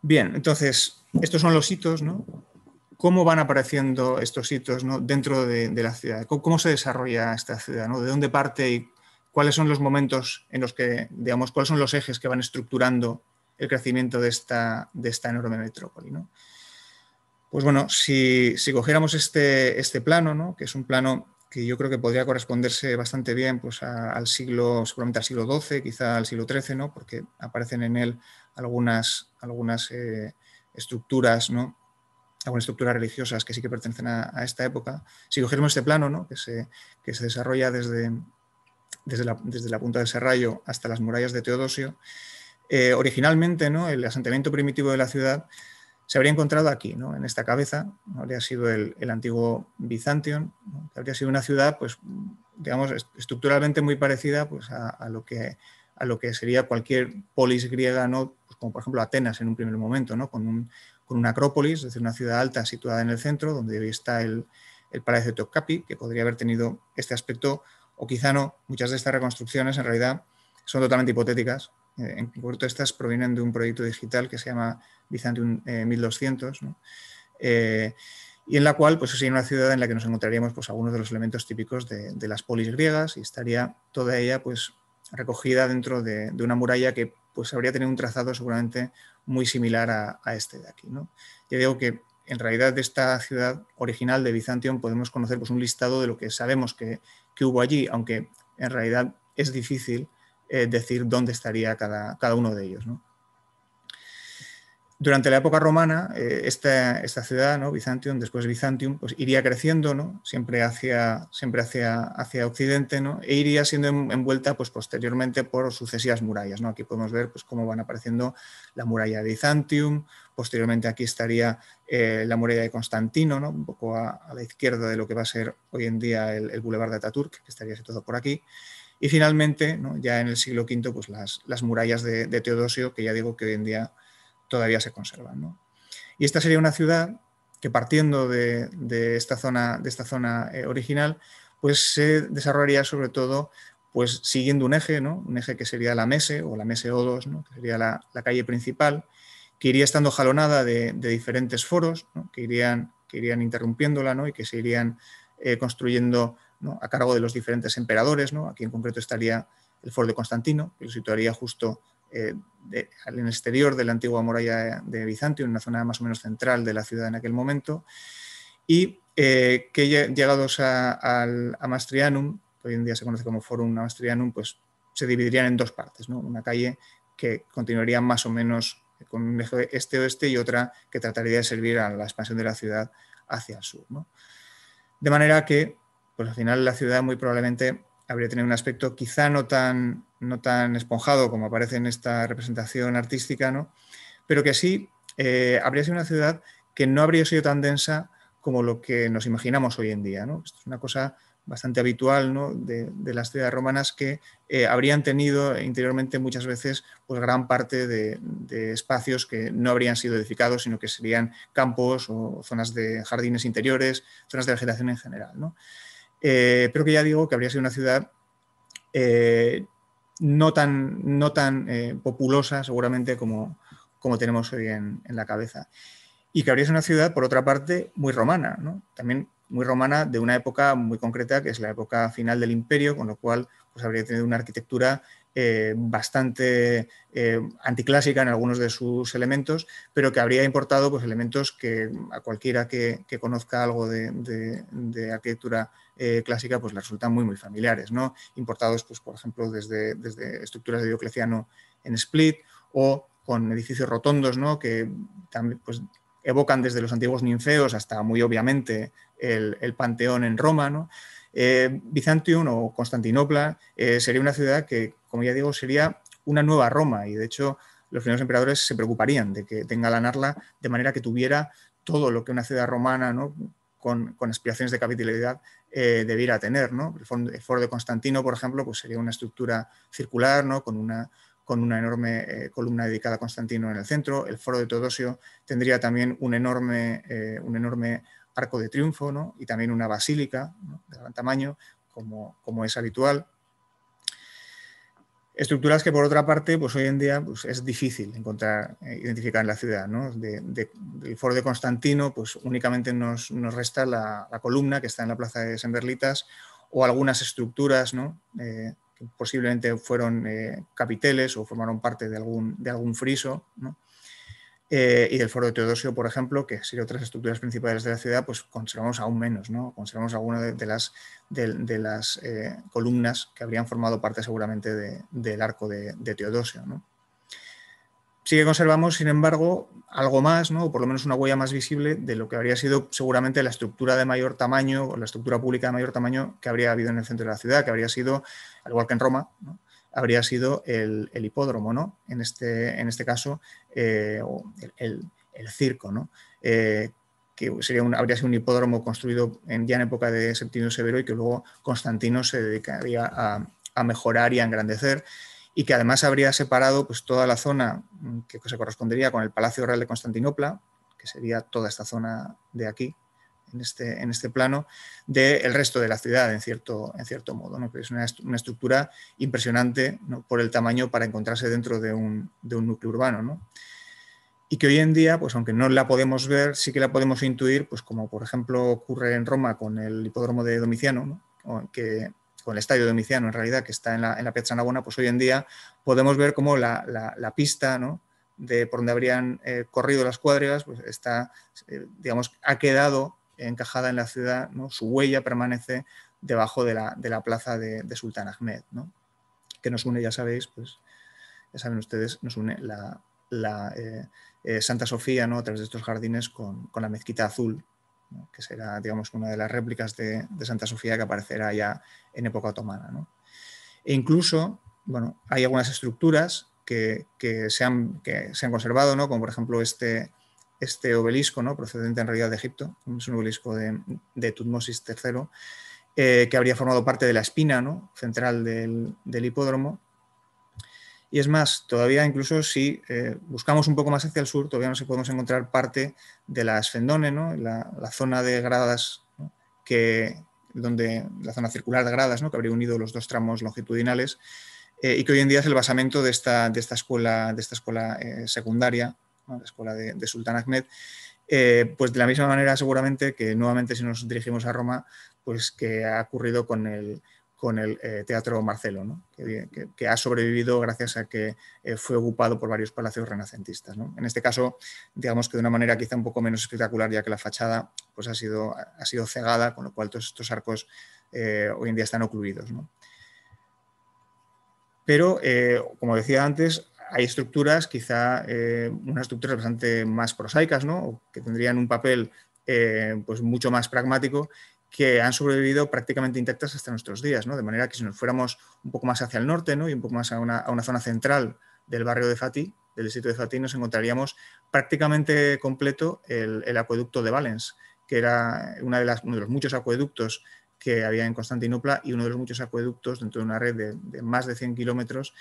Bien, entonces, estos son los hitos, ¿no? ¿Cómo van apareciendo estos hitos ¿no? dentro de, la ciudad? ¿Cómo, se desarrolla esta ciudad? ¿no? ¿De dónde parte y cuáles son los momentos en los que, digamos, cuáles son los ejes que van estructurando el crecimiento de esta, de esta enorme metrópoli? ¿no? Pues bueno, si, si cogiéramos este, este plano, ¿no? que es un plano que yo creo que podría corresponderse bastante bien pues, al siglo, seguramente al siglo XII, quizá al siglo XIII, ¿no? porque aparecen en él algunas, algunas eh, estructuras, ¿no? algunas estructuras religiosas que sí que pertenecen a, esta época. Si cogemos este plano, ¿no? que, se, que se desarrolla desde, desde la, desde la, punta del Serrallo hasta las murallas de Teodosio, eh, originalmente ¿no? el asentamiento primitivo de la ciudad se habría encontrado aquí, ¿no? en esta cabeza, habría sido el, antiguo Bizantion, que habría sido una ciudad, pues, digamos, estructuralmente muy parecida pues, a, lo que, a lo que sería cualquier polis griega, ¿no? Pues, como por ejemplo Atenas en un primer momento, ¿no? con, un, una acrópolis, es decir, una ciudad alta situada en el centro, donde hoy está el, el Palacio de Topkapi, que podría haber tenido este aspecto, o quizá no, muchas de estas reconstrucciones en realidad son totalmente hipotéticas, eh, en concreto estas provienen de un proyecto digital que se llama Byzantium 1200, eh, eh, y en la cual pues, sería una ciudad en la que nos encontraríamos pues, algunos de los elementos típicos de, las polis griegas y estaría toda ella pues, recogida dentro de, una muralla que pues, habría tenido un trazado seguramente muy similar a, este de aquí. ¿no? digo que en realidad de esta ciudad original de Byzantium podemos conocer pues, un listado de lo que sabemos que hubo allí, aunque en realidad es difícil eh, decir dónde estaría cada, uno de ellos. Durante la época romana, eh, esta, ciudad, ¿no? Byzantium, después Byzantium, pues iría creciendo ¿no? siempre, hacia, siempre hacia, hacia Occidente e iría siendo envuelta pues, posteriormente por sucesivas murallas. ¿no? Aquí podemos ver pues, cómo van apareciendo la muralla de Bizantium, posteriormente aquí estaría eh, la muralla de Constantino, ¿no? un poco a, la izquierda de lo que va a ser hoy en día el, el Boulevard de Ataturk, que estaría todo por aquí. Y finalmente, ya en el siglo V, pues las, las murallas de, Teodosio, que ya digo que hoy en día todavía se conservan. Y esta sería una ciudad que partiendo de, esta zona, de esta zona eh, original, pues se desarrollaría sobre todo pues siguiendo un eje, ¿no? un eje que sería la Mese o la Mese O2, ¿no? que sería la, calle principal, que iría estando jalonada de, diferentes foros, que, irían, que irían interrumpiéndola y que se irían eh, construyendo a cargo de los diferentes emperadores, ¿no? aquí en concreto estaría el foro de Constantino, que lo situaría justo eh, al en exterior de la antigua muralla de Bizantio, en una zona más o menos central de la ciudad en aquel momento, y eh, que llegados al Amastrianum, hoy en día se conoce como Forum Amastrianum, pues se dividirían en dos partes, una calle que continuaría más o menos con un eje este-oeste y otra que trataría de servir a la expansión de la ciudad hacia el sur. De manera que pues al final la ciudad muy probablemente habría tenido un aspecto quizá no tan, no tan esponjado como aparece en esta representación artística, ¿no? pero que sí eh, habría sido una ciudad que no habría sido tan densa como lo que nos imaginamos hoy en día. ¿no? Esto es una cosa bastante habitual ¿no? de, las ciudades romanas que eh, habrían tenido interiormente muchas veces pues, gran parte de, de, espacios que no habrían sido edificados, sino que serían campos o zonas de jardines interiores, zonas de vegetación en general. ¿no? eh, pero que ya digo que habría sido una ciudad eh, no tan, no tan eh, populosa seguramente como, tenemos hoy en, la cabeza. Y que habría sido una ciudad, por otra parte, muy romana, también muy romana de una época muy concreta, que es la época final del imperio, con lo cual pues, habría tenido una arquitectura eh, bastante anticlásica en algunos de sus elementos, pero que habría importado pues, elementos que a cualquiera que, conozca algo de, de, de arquitectura eh, clásica pues les resultan muy, muy familiares, ¿no? Importados, pues, por ejemplo, desde, desde estructuras de Diocleciano en Split o con edificios rotondos, ¿no? Que también, pues, evocan desde los antiguos ninfeos hasta, muy obviamente, el, panteón en Roma, ¿no? Eh, Bizantium o Constantinopla eh, sería una ciudad que, como ya digo, sería una nueva Roma y, de hecho, los primeros emperadores se preocuparían de que tenga ganarla de manera que tuviera todo lo que una ciudad romana, ¿no? con, con aspiraciones de capitalidad, eh, debiera tener. El, foro, de Constantino, por ejemplo, pues sería una estructura circular con, una, con una enorme eh, columna dedicada a Constantino en el centro. El foro de Todosio tendría también un enorme, eh, un enorme arco de triunfo ¿no? y también una basílica de gran tamaño, como, como es habitual. Estructuras que por otra parte, pues hoy en día pues, es difícil encontrar, eh, identificar en la ciudad. ¿no? del foro de Constantino, pues únicamente nos, resta la, columna que está en la plaza de Semberlitas o algunas estructuras ¿no? Eh, que posiblemente fueron eh, capiteles o formaron parte de algún, de algún friso. ¿no? Eh, y del Foro de Teodosio, por ejemplo, que sería otras estructuras principales de la ciudad, pues conservamos aún menos, ¿no? Conservamos alguna de, las, de, las eh, columnas que habrían formado parte seguramente del arco de, Teodosio, ¿no? Sí que conservamos, sin embargo, algo más, ¿no? o por lo menos una huella más visible de lo que habría sido seguramente la estructura de mayor tamaño o la estructura pública de mayor tamaño que habría habido en el centro de la ciudad, que habría sido, al igual que en Roma, ¿no? habría sido el, hipódromo, ¿no? En este, en este caso, eh, el, circo, eh, que sería un, habría sido un hipódromo construido en, ya en época de Septimio Severo y que luego Constantino se dedicaría a, mejorar y a engrandecer y que además habría separado pues, toda la zona mm, que se correspondería con el Palacio Real de Constantinopla, que sería toda esta zona de aquí, en este, en este plano del resto de la ciudad, en cierto, en cierto modo. Que es una, estructura impresionante por el tamaño para encontrarse dentro de un, núcleo urbano. Y que hoy en día, pues aunque no la podemos ver, sí que la podemos intuir, pues como por ejemplo ocurre en Roma con el hipódromo de Domiciano, que, con el estadio Domiciano en realidad, que está en la, en la Piazza Navona, pues hoy en día podemos ver cómo la, pista de por donde habrían eh, corrido las cuadrigas, pues está, eh, digamos, ha quedado encajada en la ciudad, su huella permanece debajo de la, plaza de, Sultán Ahmed, que nos une, ya sabéis, pues ya saben ustedes, nos une la, eh, eh, Santa Sofía ¿no? a través de estos jardines con, la mezquita azul, que será, digamos, una de las réplicas de, Santa Sofía que aparecerá ya en época otomana. E incluso, bueno, hay algunas estructuras que, se, han, que se han conservado, ¿no? como por ejemplo este, este obelisco, ¿no? procedente en realidad de Egipto, es un obelisco de, Tutmosis III, eh, que habría formado parte de la espina central del, hipódromo. Y es más, todavía incluso si eh, buscamos un poco más hacia el sur, todavía no se podemos encontrar parte de las fendones, la, zona de gradas, que, donde, la zona circular de gradas, que habría unido los dos tramos longitudinales, eh, y que hoy en día es el basamento de esta, escuela, de esta escuela secundaria la escuela de, Sultán Ahmed, eh, pues de la misma manera seguramente que nuevamente si nos dirigimos a Roma, pues que ha ocurrido con el, con el eh, Teatro Marcelo, que, ha sobrevivido gracias a que eh, fue ocupado por varios palacios renacentistas. En este caso, digamos que de una manera quizá un poco menos espectacular, ya que la fachada pues, ha, sido, ha sido cegada, con lo cual todos estos arcos hoy en día están ocluidos. Pero, como decía antes, hay estructuras, quizá eh, unas estructuras bastante más prosaicas, ¿no? que tendrían un papel eh, pues mucho más pragmático que han sobrevivido prácticamente intactas hasta nuestros días, ¿no? De manera que si nos fuéramos un poco más hacia el norte, ¿no? Y un poco más a una, zona central del barrio de Fatih, del distrito de Fatih, nos encontraríamos prácticamente completo el, acueducto de Valens, que era de uno de los muchos acueductos que había en Constantinopla y uno de los muchos acueductos dentro de una red de, de más de 100 kilómetros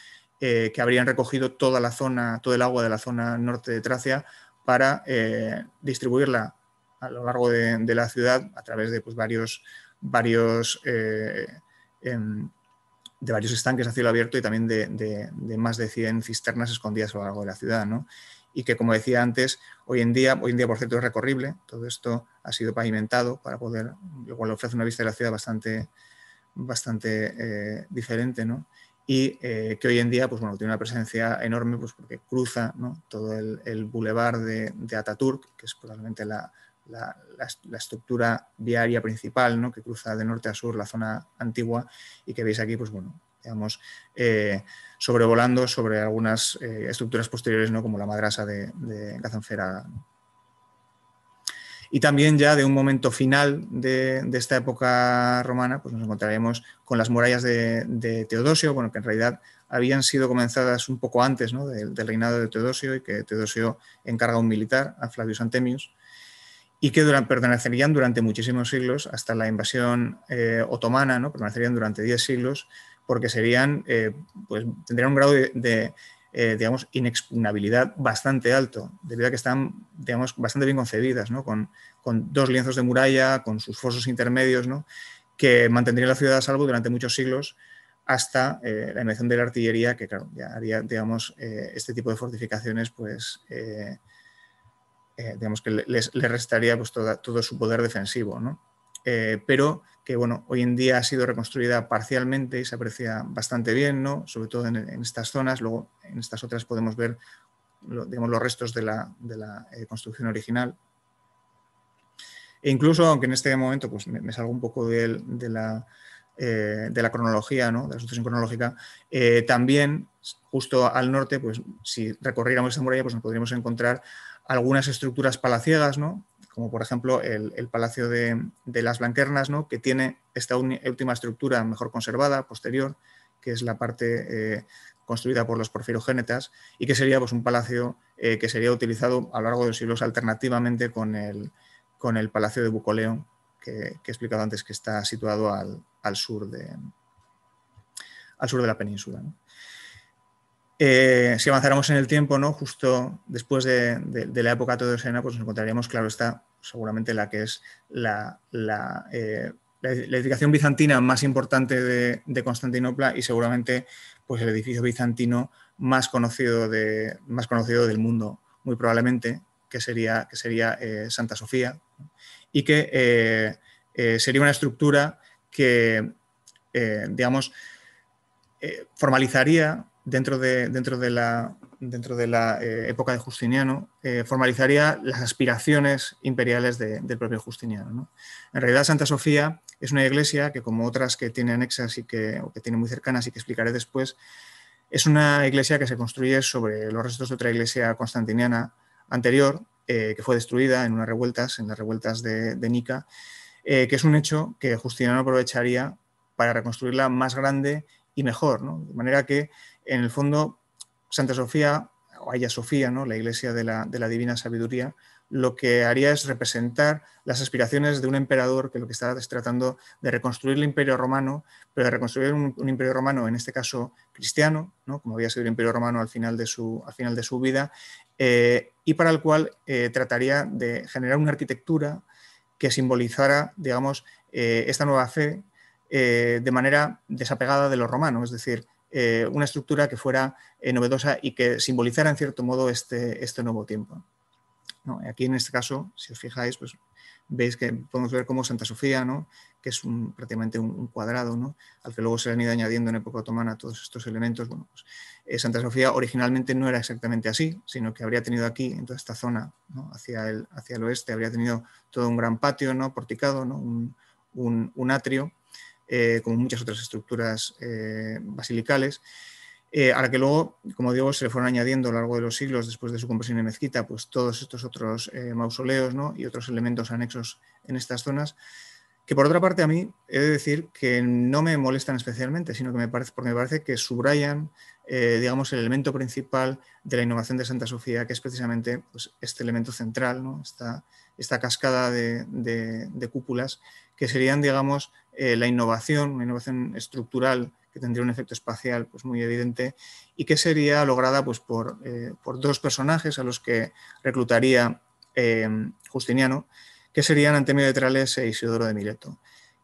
eh, que habrían recogido toda la zona, todo el agua de la zona norte de Tracia para eh, distribuirla a lo largo de, la ciudad a través de pues, varios, varios, eh, em, de varios estanques a cielo abierto y también de, más de 100 cisternas escondidas a lo largo de la ciudad. ¿no? Y que, como decía antes, hoy en día, hoy en día, por cierto, es recorrible. Todo esto ha sido pavimentado para poder, igual ofrece una vista de la ciudad bastante, bastante diferente. ¿no? y eh, que hoy en día pues, bueno, tiene una presencia enorme pues, porque cruza todo el, bulevar de, Ataturk, que es probablemente la, estructura viaria principal ¿no? que cruza de norte a sur la zona antigua y que veis aquí, pues bueno, digamos, eh, sobrevolando sobre algunas eh, estructuras posteriores, ¿no? como la madrasa de, Gazanfera. Y también ya de un momento final de, esta época romana, pues nos encontraremos con las murallas de, Teodosio, bueno, que en realidad habían sido comenzadas un poco antes del, reinado de Teodosio y que Teodosio encarga un militar, a Flavius Antemius, y que permanecerían durante muchísimos siglos, hasta la invasión eh, otomana, ¿no? permanecerían durante 10 siglos, porque serían, eh, pues tendrían un grado de eh, digamos, inexpugnabilidad bastante alto, debido a que están, digamos, bastante bien concebidas, ¿no? con, dos lienzos de muralla, con sus fosos intermedios, ¿no? que mantendrían la ciudad a salvo durante muchos siglos hasta eh, la invención de la artillería, que claro, ya haría, digamos, eh, este tipo de fortificaciones, pues, eh, digamos que le restaría pues, todo su poder defensivo, ¿no? pero que bueno, hoy en día ha sido reconstruida parcialmente y se aprecia bastante bien, ¿no? sobre todo en, estas zonas, luego en estas otras podemos ver lo, los restos de la, eh, construcción original. E incluso, aunque en este momento pues, me, salgo un poco de, la, eh, de la cronología, ¿no? de la asociación cronológica, eh, también justo al norte, pues si recorriéramos esa muralla, pues nos podríamos encontrar algunas estructuras palaciegas, ¿no? como por ejemplo el, Palacio de, las Blanquernas, que tiene esta última estructura mejor conservada, posterior, que es la parte eh, construida por los porfirogénetas, y que sería pues, un palacio eh, que sería utilizado a lo largo de los siglos alternativamente con el, con el Palacio de Bucoleón, que, he explicado antes, que está situado al, sur, de, al sur de la península. Eh, si avanzáramos en el tiempo, ¿no? justo después de, la época todosena, pues nos encontraríamos, claro, está seguramente la que es la, la, eh, edificación bizantina más importante de, Constantinopla y seguramente pues, el edificio bizantino más conocido, de, más conocido del mundo, muy probablemente, que sería, que sería eh, Santa Sofía, y que sería una estructura que, digamos, formalizaría dentro de, dentro de la, dentro de la eh, época de Justiniano, eh, formalizaría las aspiraciones imperiales del propio Justiniano. En realidad, Santa Sofía es una iglesia que, como otras que tiene anexas y que, o que tiene muy cercanas y que explicaré después, es una iglesia que se construye sobre los restos de otra iglesia constantiniana anterior, eh, que fue destruida en unas revueltas, en las revueltas de, Nica, que es un hecho que Justiniano aprovecharía para reconstruirla más grande y mejor, de manera que en el fondo, Santa Sofía, o Aya Sofía, ¿no? la iglesia de la, divina sabiduría, lo que haría es representar las aspiraciones de un emperador que lo que está tratando de reconstruir el imperio romano, pero de reconstruir un, imperio romano, en este caso cristiano, ¿no? como había sido el imperio romano al final de su, al final de su vida, eh, y para el cual eh, trataría de generar una arquitectura que simbolizara, digamos, eh, esta nueva fe de manera desapegada de lo romano, es decir, eh, una estructura que fuera eh, novedosa y que simbolizara en cierto modo este, este nuevo tiempo. Aquí en este caso, si os fijáis, pues veis que podemos ver cómo Santa Sofía, ¿no? que es un, prácticamente un, cuadrado, ¿no? al que luego se han ido añadiendo en época otomana todos estos elementos. Bueno, pues, eh, Santa Sofía originalmente no era exactamente así, sino que habría tenido aquí, en toda esta zona, hacia, el, hacia el oeste, habría tenido todo un gran patio ¿no? porticado, un atrio eh, como muchas otras estructuras eh, basilicales. Eh, a la que luego, como digo, se le fueron añadiendo a lo largo de los siglos, después de su conversión en mezquita, pues todos estos otros mausoleos ¿no? y otros elementos anexos en estas zonas, que por otra parte a mí he de decir que no me molestan especialmente, sino que me parece, porque me parece que subrayan eh, digamos, el elemento principal de la innovación de Santa Sofía, que es precisamente pues, este elemento central, esta, cascada de, cúpulas, que serían, digamos, eh, la innovación, una innovación estructural que tendría un efecto espacial pues, muy evidente y que sería lograda pues, por, eh, por dos personajes a los que reclutaría Justiniano, que serían Antemio de Trales e Isidoro de Mileto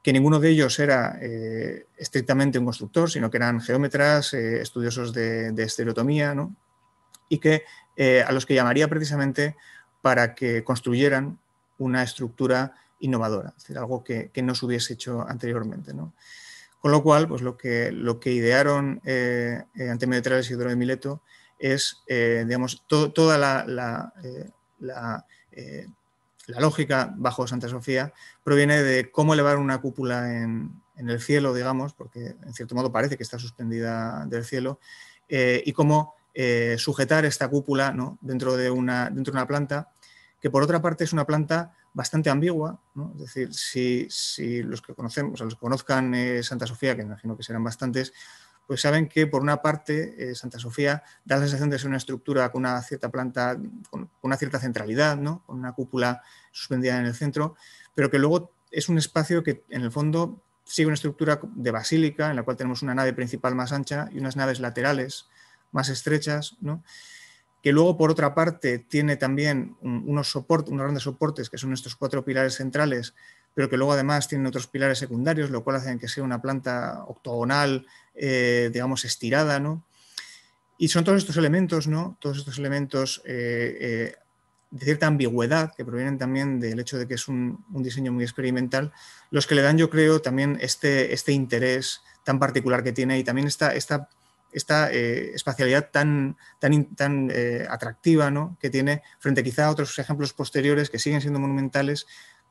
que ninguno de ellos era eh, estrictamente un constructor, sino que eran geómetras, eh, estudiosos de, estereotomía, y que eh, a los que llamaría precisamente para que construyeran una estructura innovadora, es algo que, no se hubiese hecho anteriormente. Con lo cual, pues lo que, lo que idearon eh, y Doro de Mileto es, digamos, toda la, la la lógica bajo Santa Sofía proviene de cómo elevar una cúpula en, el cielo, digamos, porque en cierto modo parece que está suspendida del cielo, eh, y cómo eh, sujetar esta cúpula dentro, de una, planta, que por otra parte es una planta bastante ambigua, es decir, si, los que conocemos, o los conozcan eh, Santa Sofía, que imagino que serán bastantes, pues saben que por una parte eh, Santa Sofía da la sensación de ser una estructura con una cierta planta, con una cierta centralidad, ¿no? con una cúpula suspendida en el centro, pero que luego es un espacio que en el fondo sigue una estructura de basílica en la cual tenemos una nave principal más ancha y unas naves laterales más estrechas, ¿no? que luego por otra parte tiene también unos, soportes, unos grandes soportes que son estos cuatro pilares centrales, pero que luego además tienen otros pilares secundarios, lo cual hace que sea una planta octogonal eh, digamos, estirada, ¿no? Y son todos estos elementos, ¿no? Todos estos elementos eh, eh, de cierta ambigüedad, que provienen también del hecho de que es un, diseño muy experimental, los que le dan, yo creo, también este, este interés tan particular que tiene y también esta, esta, esta espacialidad tan, tan, tan atractiva ¿no? que tiene frente quizá a otros ejemplos posteriores que siguen siendo monumentales,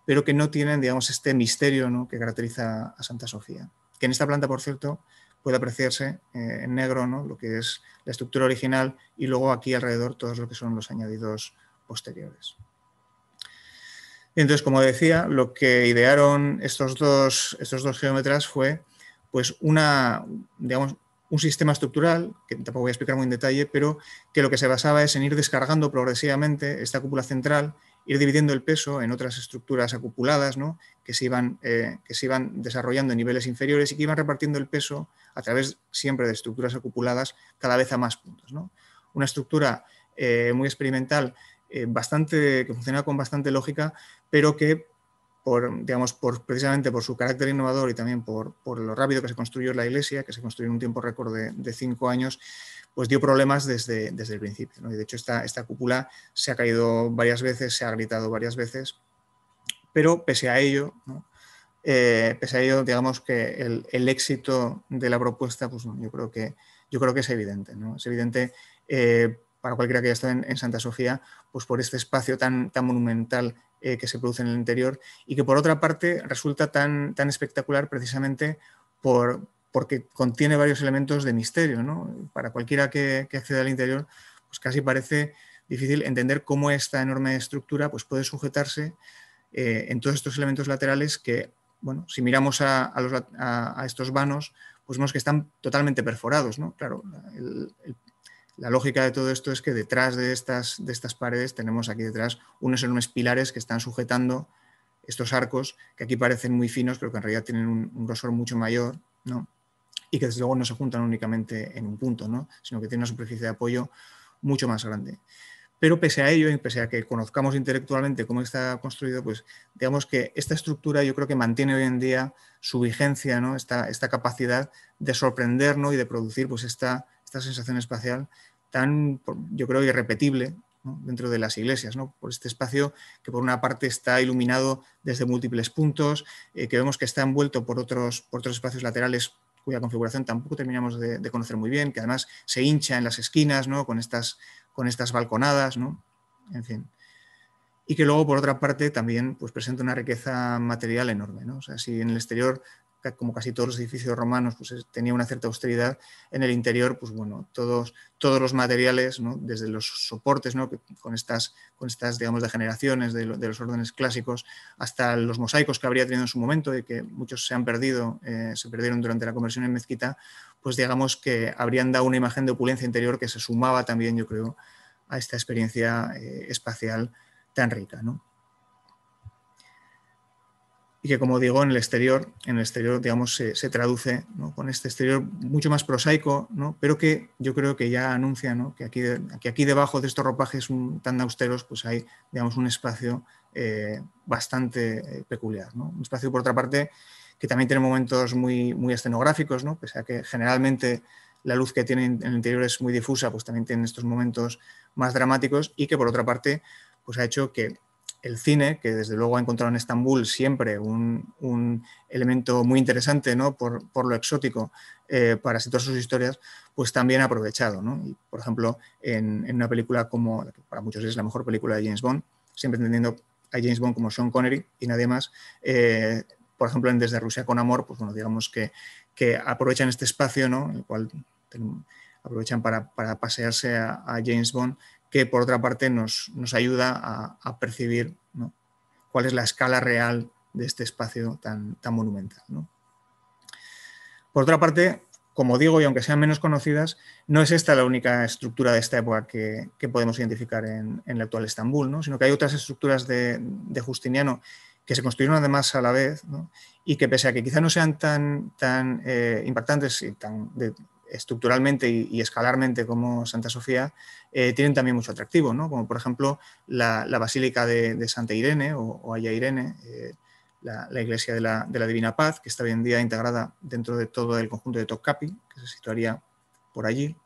pero que no tienen, digamos, este misterio ¿no? que caracteriza a Santa Sofía. Que en esta planta, por cierto, puede apreciarse eh, en negro ¿no? lo que es la estructura original y luego aquí alrededor todos lo que son los añadidos posteriores. Entonces, como decía, lo que idearon estos dos, estos dos geómetras fue pues una, digamos, un sistema estructural, que tampoco voy a explicar muy en detalle, pero que lo que se basaba es en ir descargando progresivamente esta cúpula central ir dividiendo el peso en otras estructuras acupuladas que, se iban, eh, que se iban desarrollando en niveles inferiores y que iban repartiendo el peso a través siempre de estructuras acupuladas cada vez a más puntos. Una estructura eh, muy experimental, eh, bastante, que funcionaba con bastante lógica, pero que digamos, precisamente por su carácter innovador y también por, lo rápido que se construyó la iglesia, que se construyó en un tiempo récord de, cinco años, pues dio problemas desde, desde el principio. Y de hecho esta, esta cúpula se ha caído varias veces, se ha gritado varias veces, pero pese a ello, eh, pese a ello, digamos que el, éxito de la propuesta, pues yo creo que, yo creo que es evidente. Es evidente eh, para cualquiera que haya estado en, Santa Sofía, pues por este espacio tan, tan monumental eh, que se produce en el interior y que por otra parte resulta tan, tan espectacular precisamente por, porque contiene varios elementos de misterio. ¿no? Para cualquiera que, acceda al interior, pues casi parece difícil entender cómo esta enorme estructura pues puede sujetarse eh, en todos estos elementos laterales que, bueno, si miramos a, estos vanos, pues vemos que están totalmente perforados. ¿no? Claro, la lógica de todo esto es que detrás de estas, de estas paredes tenemos aquí detrás unos enormes pilares que están sujetando estos arcos, que aquí parecen muy finos, pero que en realidad tienen un, grosor mucho mayor, ¿no? y que desde luego no se juntan únicamente en un punto, sino que tienen una superficie de apoyo mucho más grande. Pero pese a ello, y pese a que conozcamos intelectualmente cómo está construido, pues digamos que esta estructura yo creo que mantiene hoy en día su vigencia, ¿no? esta, esta capacidad de sorprendernos y de producir pues, esta, sensación espacial tan, yo creo, irrepetible dentro de las iglesias, ¿no? por este espacio que por una parte está iluminado desde múltiples puntos, eh, que vemos que está envuelto por otros, por otros espacios laterales cuya configuración tampoco terminamos de, de, conocer muy bien, que además se hincha en las esquinas, ¿no? con, estas, con estas balconadas, ¿no? en fin. Y que luego, por otra parte, también pues, presenta una riqueza material enorme. ¿no? O sea, si en el exterior como casi todos los edificios romanos, pues tenía una cierta austeridad. En el interior, pues bueno, todos, todos los materiales, desde los soportes, con, estas, con estas, digamos, degeneraciones de, de, los órdenes clásicos, hasta los mosaicos que habría tenido en su momento y que muchos se han perdido, eh, se perdieron durante la conversión en mezquita, pues digamos que habrían dado una imagen de opulencia interior que se sumaba también, yo creo, a esta experiencia eh, espacial tan rica, ¿no? y que, como digo, en el exterior, en el exterior digamos, se, traduce con este exterior mucho más prosaico, pero que yo creo que ya anuncia que, aquí aquí debajo de estos ropajes tan austeros pues hay digamos, un espacio eh, bastante eh, peculiar. Un espacio, por otra parte, que también tiene momentos muy, muy escenográficos, ¿no? pese a que generalmente la luz que tiene en el interior es muy difusa, pues también tiene estos momentos más dramáticos y que por otra parte pues ha hecho que el cine, que desde luego ha encontrado en Estambul siempre un, elemento muy interesante ¿no? por, lo exótico eh, para situar sus historias, pues también ha aprovechado. por ejemplo, en, una película como, para muchos es la mejor película de James Bond, siempre entendiendo a James Bond como Sean Connery y nadie más, eh, por ejemplo, en Desde Rusia con Amor, pues bueno, digamos que, que aprovechan este espacio, ¿no? el cual aprovechan para, pasearse a James Bond que por otra parte nos, nos ayuda a, percibir cuál es la escala real de este espacio tan, tan monumental. Por otra parte, como digo, y aunque sean menos conocidas, no es esta la única estructura de esta época que, podemos identificar en, el actual Estambul, ¿no? sino que hay otras estructuras de, Justiniano que se construyeron además a la vez y que pese a que quizá no sean tan, tan eh, impactantes y tan, estructuralmente y, escalarmente como Santa Sofía, eh, tienen también mucho atractivo, como por ejemplo la, Basílica de, Santa Irene o, o Irene, eh, la, iglesia de la, Divina Paz, que está hoy en día integrada dentro de todo el conjunto de Topkapi, que se situaría por allí,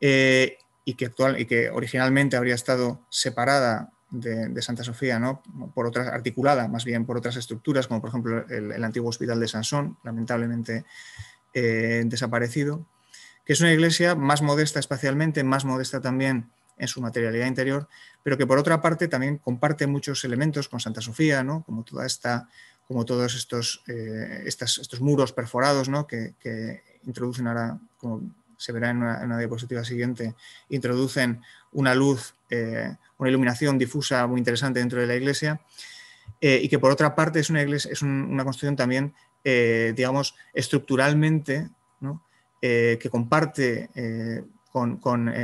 eh, y, que y que originalmente habría estado separada de, Santa Sofía, ¿no? por otras, articulada más bien por otras estructuras, como por ejemplo el, el antiguo hospital de Sansón, lamentablemente desaparecido, que es una iglesia más modesta espacialmente, más modesta también en su materialidad interior, pero que por otra parte también comparte muchos elementos con Santa Sofía, ¿no? como toda esta como todos estos, eh, estos muros perforados ¿no? que, introducen ahora, como se verá en una, diapositiva siguiente, introducen una luz, eh, una iluminación difusa muy interesante dentro de la iglesia, eh, y que por otra parte es una, iglesia, es una construcción también eh, digamos, estructuralmente, eh, que comparte eh, con,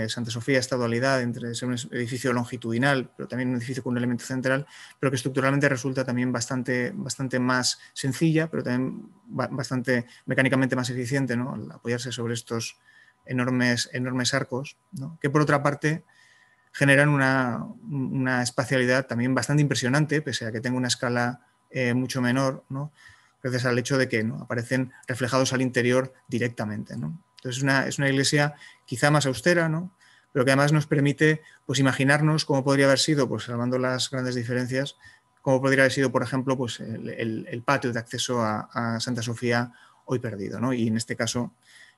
Santa Sofía esta dualidad entre ser un edificio longitudinal, pero también un edificio con un elemento central, pero que estructuralmente resulta también bastante, bastante más sencilla, pero también bastante mecánicamente más eficiente, al apoyarse sobre estos enormes, enormes arcos, que por otra parte generan una, una, espacialidad también bastante impresionante, pese a que tenga una escala mucho menor, gracias al hecho de que ¿no? aparecen reflejados al interior directamente. ¿no? Entonces es una, es una, iglesia quizá más austera, ¿no? pero que además nos permite pues, imaginarnos cómo podría haber sido, pues, salvando las grandes diferencias, cómo podría haber sido, por ejemplo, pues, el, patio de acceso a, Santa Sofía hoy perdido y en este caso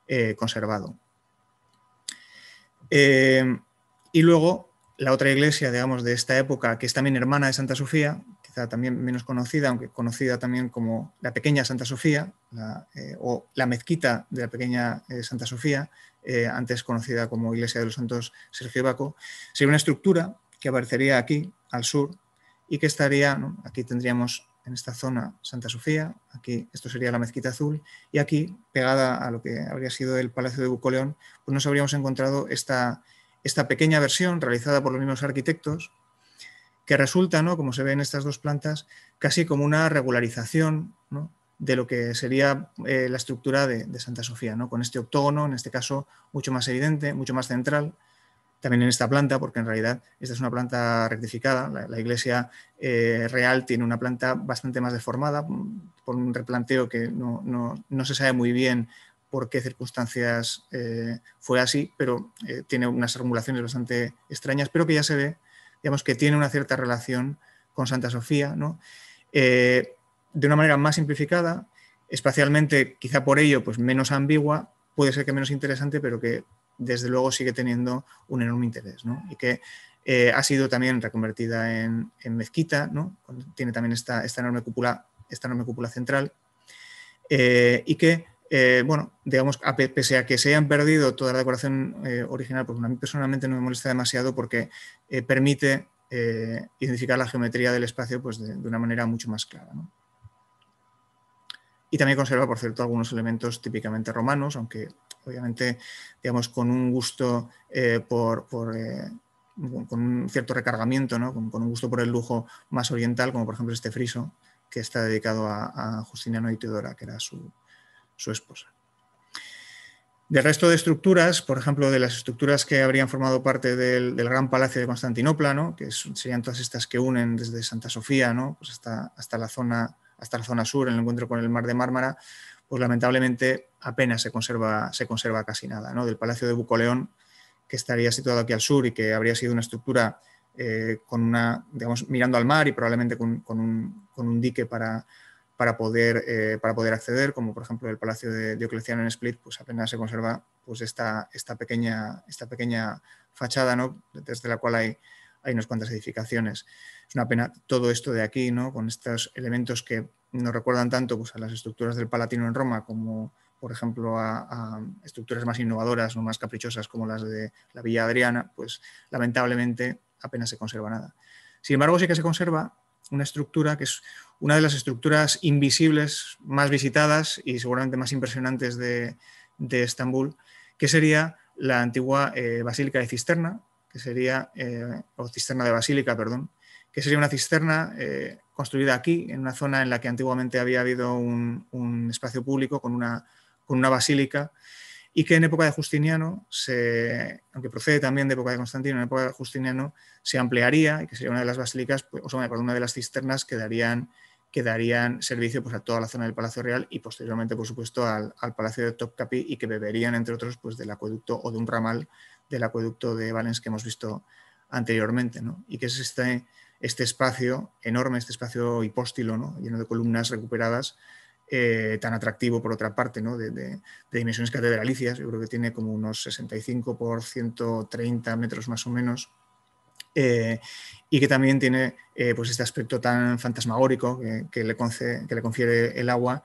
eh, conservado. Eh, y luego la otra iglesia, digamos, de esta época, que es también hermana de Santa Sofía, quizá también menos conocida, aunque conocida también como la pequeña Santa Sofía eh, o la mezquita de la pequeña eh, Santa Sofía, eh, antes conocida como Iglesia de los Santos Sergio Baco, sería una estructura que aparecería aquí, al sur, y que estaría, aquí tendríamos en esta zona Santa Sofía, aquí esto sería la mezquita azul, y aquí, pegada a lo que habría sido el Palacio de Bucoleón, pues nos habríamos encontrado esta, esta pequeña versión realizada por los mismos arquitectos, que resulta, ¿no? como se ve en estas dos plantas, casi como una regularización de lo que sería eh, la estructura de, Santa Sofía, ¿no? con este octógono, en este caso, mucho más evidente, mucho más central, también en esta planta, porque en realidad esta es una planta rectificada, la, iglesia eh, real tiene una planta bastante más deformada por un replanteo que no, se sabe muy bien por qué circunstancias eh, fue así, pero tiene unas regulaciones bastante extrañas, pero que ya se ve digamos que tiene una cierta relación con Santa Sofía, ¿no? Eh, de una manera más simplificada, espacialmente quizá por ello pues menos ambigua, puede ser que menos interesante, pero que desde luego sigue teniendo un enorme interés, ¿no? Y que eh, ha sido también reconvertida en, mezquita, ¿no? Tiene también esta, enorme cúpula, esta enorme cúpula central eh, y que eh, bueno, digamos, pese a que se hayan perdido toda la decoración eh, original, pues a mí personalmente no me molesta demasiado porque eh, permite identificar la geometría del espacio pues, de, una manera mucho más clara. Y también conserva, por cierto, algunos elementos típicamente romanos, aunque obviamente, digamos, con un gusto por... con un cierto recargamiento, con, un gusto por el lujo más oriental, como por ejemplo este friso, que está dedicado a Justiniano y Teodora, que era su, su esposa. Del resto de estructuras, por ejemplo, de las estructuras que habrían formado parte del, Gran Palacio de Constantinopla, que serían todas estas que unen desde Santa Sofía ¿no? Pues hasta, hasta, la zona, hasta la zona sur, en el encuentro con el Mar de Mármara, pues lamentablemente apenas se conserva, se conserva casi nada. Del Palacio de Bucoleón, que estaría situado aquí al sur y que habría sido una estructura eh, con una, digamos, mirando al mar y probablemente con, un, con un, dique para, para poder, eh, para poder acceder, como por ejemplo el Palacio de Diocleciano en Split, pues apenas se conserva pues esta, esta, pequeña, esta pequeña fachada, ¿no? desde la cual hay, hay unas cuantas edificaciones. Es una pena todo esto de aquí, ¿no? con estos elementos que nos recuerdan tanto pues, a las estructuras del Palatino en Roma, como por ejemplo a, estructuras más innovadoras, no más caprichosas como las de la Villa Adriana, pues lamentablemente apenas se conserva nada. Sin embargo, sí que se conserva una estructura que es una de las estructuras invisibles más visitadas y seguramente más impresionantes de, Estambul, que sería la antigua eh, Basílica de Cisterna, que sería, eh, o Cisterna de Basílica, perdón, que sería una cisterna eh, construida aquí, en una zona en la que antiguamente había habido un, espacio público con una, con una basílica y que en época de Justiniano, se, aunque procede también de época de Constantino, en época de Justiniano se ampliaría y que sería una de las basílicas, pues, o sea, una de las cisternas que darían, servicio pues, a toda la zona del Palacio Real y posteriormente, por supuesto, al, Palacio de Topkapi y que beberían, entre otros, pues, del acueducto o de un ramal del acueducto de Valens que hemos visto anteriormente, Y que es este, este espacio enorme, este espacio hipóstilo, ¿no? lleno de columnas recuperadas, eh, tan atractivo por otra parte, ¿no? de, dimensiones catedralicias, yo creo que tiene como unos 65 por 130 metros más o menos, eh, y que también tiene eh, pues este aspecto tan fantasmagórico que, le que, le confiere el agua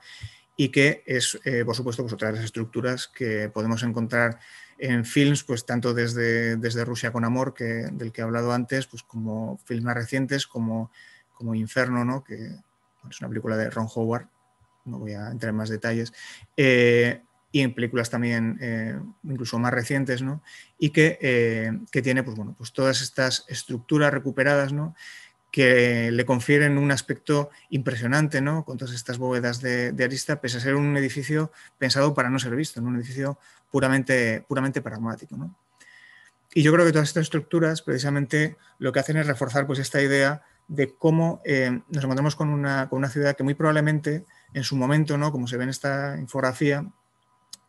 y que es, por supuesto, pues otra de las estructuras que podemos encontrar en films, pues tanto desde, desde Rusia con Amor, que, del que he hablado antes, pues como films más recientes, como, como Inferno, ¿no? que es una película de Ron Howard, no voy a entrar en más detalles, eh, y en películas también eh, incluso más recientes, ¿no? Y que, eh, que, tiene, pues bueno, pues todas estas estructuras recuperadas, ¿no? que le confieren un aspecto impresionante, ¿no? Con todas estas bóvedas de, arista, pese a ser un edificio pensado para no ser visto, un edificio puramente, puramente pragmático, ¿no? Y yo creo que todas estas estructuras precisamente lo que hacen es reforzar pues, esta idea de cómo nos encontramos con una, con una ciudad que muy probablemente en su momento, ¿no? como se ve en esta infografía,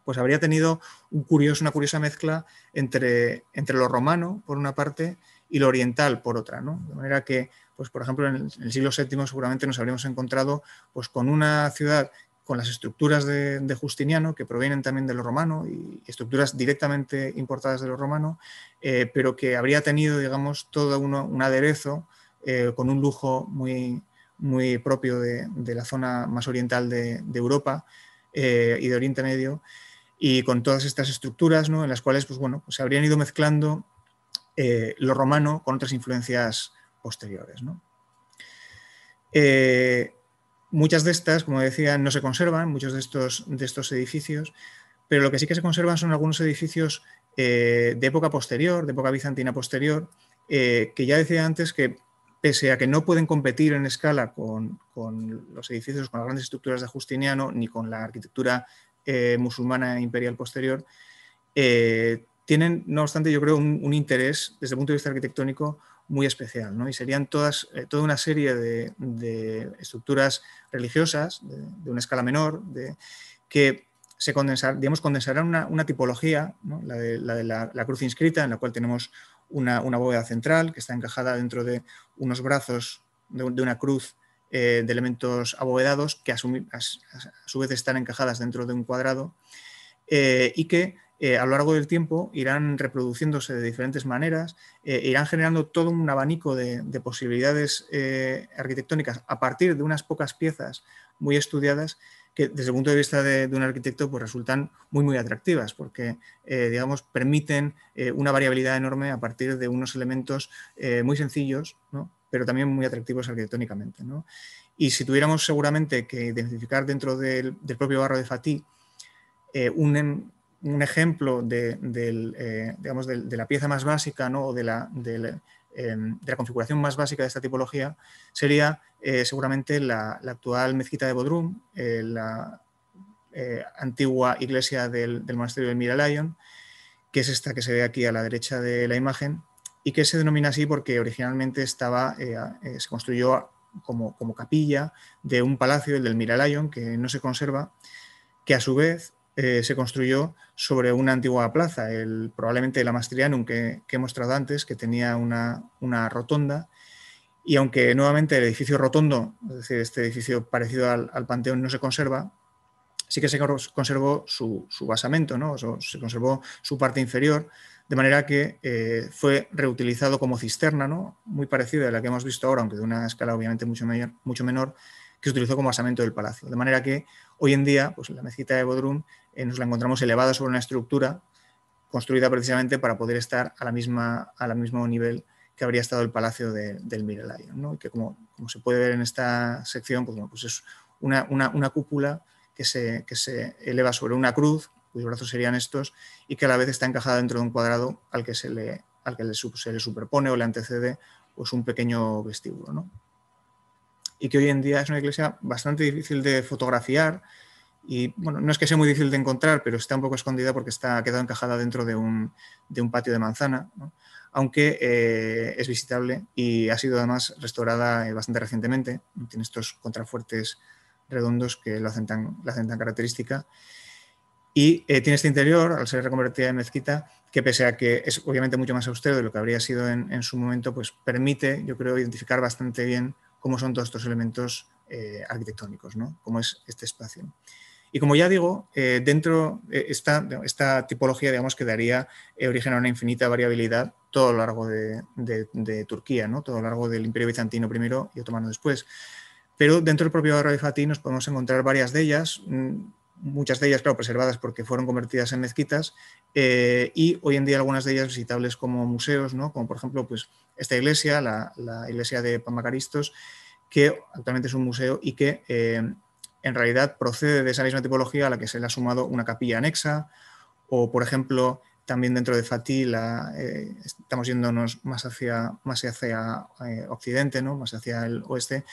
pues habría tenido curioso, una curiosa mezcla entre, lo romano, por una parte, y lo oriental, por otra. ¿no? De manera que, pues, por ejemplo, en el, siglo VII seguramente nos habríamos encontrado pues, con una ciudad con las estructuras de, Justiniano, que provienen también de lo romano, y estructuras directamente importadas de lo romano, eh, pero que habría tenido, digamos, todo uno, un aderezo eh, con un lujo muy, muy propio de, la zona más oriental de, Europa eh, y de Oriente Medio, y con todas estas estructuras ¿no? en las cuales pues, bueno, pues se habrían ido mezclando eh, lo romano con otras influencias posteriores. ¿no? Eh, muchas de estas, como decía, no se conservan, muchos de estos, de estos edificios, pero lo que sí que se conservan son algunos edificios de época posterior, de época bizantina posterior, que ya decía antes que pese a que no pueden competir en escala con, los edificios, con las grandes estructuras de Justiniano, ni con la arquitectura eh, musulmana e imperial posterior, eh, tienen, no obstante, yo creo, un, interés desde el punto de vista arquitectónico muy especial. ¿no? Y serían todas, eh, toda una serie de, estructuras religiosas de, una escala menor de, que se condensar, digamos, condensarán una, una tipología, la, de, la cruz inscrita, en la cual tenemos una, bóveda central que está encajada dentro de unos brazos de, una cruz eh, de elementos abovedados que a su, vez están encajadas dentro de un cuadrado eh, y que eh, a lo largo del tiempo irán reproduciéndose de diferentes maneras, irán generando todo un abanico de, posibilidades arquitectónicas a partir de unas pocas piezas muy estudiadas que desde el punto de vista de, un arquitecto pues resultan muy, muy atractivas porque, eh, digamos, permiten eh, una variabilidad enorme a partir de unos elementos eh, muy sencillos, pero también muy atractivos arquitectónicamente. Y si tuviéramos seguramente que identificar dentro del, propio barro de Fatih un, ejemplo de, del, la pieza más básica ¿no? o de la, del Em, de la configuración más básica de esta tipología sería eh, seguramente la, actual mezquita de Bodrum, eh, la eh, antigua iglesia del, monasterio del Miralayon, que es esta que se ve aquí a la derecha de la imagen, y que se denomina así porque originalmente estaba, se construyó como, como capilla de un palacio, el del Miralayon, que no se conserva, que a su vez eh, se construyó sobre una antigua plaza, el, probablemente la Mastrianum que, que, mostrado antes, que tenía una, rotonda. Y aunque nuevamente el edificio rotondo, es decir, este edificio parecido al, Panteón, no se conserva, sí que se conservó su, basamento, ¿no? se conservó su parte inferior, de manera que eh, fue reutilizado como cisterna, ¿no? muy parecida a la que hemos visto ahora, aunque de una escala obviamente mucho, mayor, mucho menor, que se utilizó como basamento del palacio. De manera que hoy en día pues, la mezquita de Bodrum eh, nos la encontramos elevada sobre una estructura construida precisamente para poder estar a la misma, a la mismo nivel que habría estado el palacio del Mirelayo, que como, como, se puede ver en esta sección, pues, bueno, pues es una, una, cúpula que se, que se, eleva sobre una cruz, cuyos brazos serían estos, y que a la vez está encajada dentro de un cuadrado al que se le, al que se le superpone o le antecede pues, un pequeño vestíbulo. ¿no? Y que hoy en día es una iglesia bastante difícil de fotografiar, y bueno, no es que sea muy difícil de encontrar, pero está un poco escondida porque está, ha quedado encajada dentro de un, patio de manzana, aunque eh, es visitable y ha sido además restaurada eh, bastante recientemente, tiene estos contrafuertes redondos que lo hacen tan, característica. Y eh, tiene este interior, al ser reconvertida en mezquita, que pese a que es obviamente mucho más austero de lo que habría sido en, su momento, pues permite, yo creo, identificar bastante bien cómo son todos estos elementos arquitectónicos, cómo es este espacio. Y como ya digo, eh, dentro de eh, esta, tipología, digamos, que daría eh, origen a una infinita variabilidad todo a lo largo de, Turquía, ¿no? todo a lo largo del Imperio Bizantino primero y otomano después. Pero dentro del propio Arabia nos podemos encontrar varias de ellas, mm, muchas de ellas, claro, preservadas porque fueron convertidas en mezquitas, y hoy en día algunas de ellas visitables como museos, como por ejemplo pues, esta iglesia, la, iglesia de Pamacaristos, que actualmente es un museo y que en realidad procede de esa misma tipología a la que se le ha sumado una capilla anexa, o por ejemplo, también dentro de Fatih eh, estamos yéndonos más hacia, más hacia eh, occidente, ¿no? más hacia el oeste,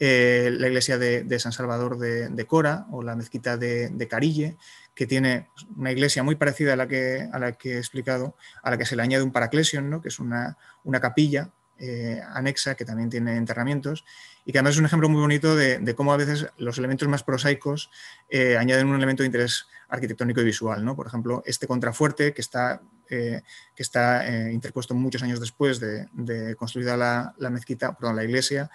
eh, la iglesia de, San Salvador de, Cora o la mezquita de, Carille, que tiene una iglesia muy parecida a la, que, a la que he explicado, a la que se le añade un paraclesion, ¿no? que es una, una capilla eh, anexa que también tiene enterramientos y que además es un ejemplo muy bonito de, cómo a veces los elementos más prosaicos eh, añaden un elemento de interés arquitectónico y visual. ¿no? Por ejemplo, este contrafuerte que está, eh, que está interpuesto muchos años después de, construida la, mezquita, perdón, la iglesia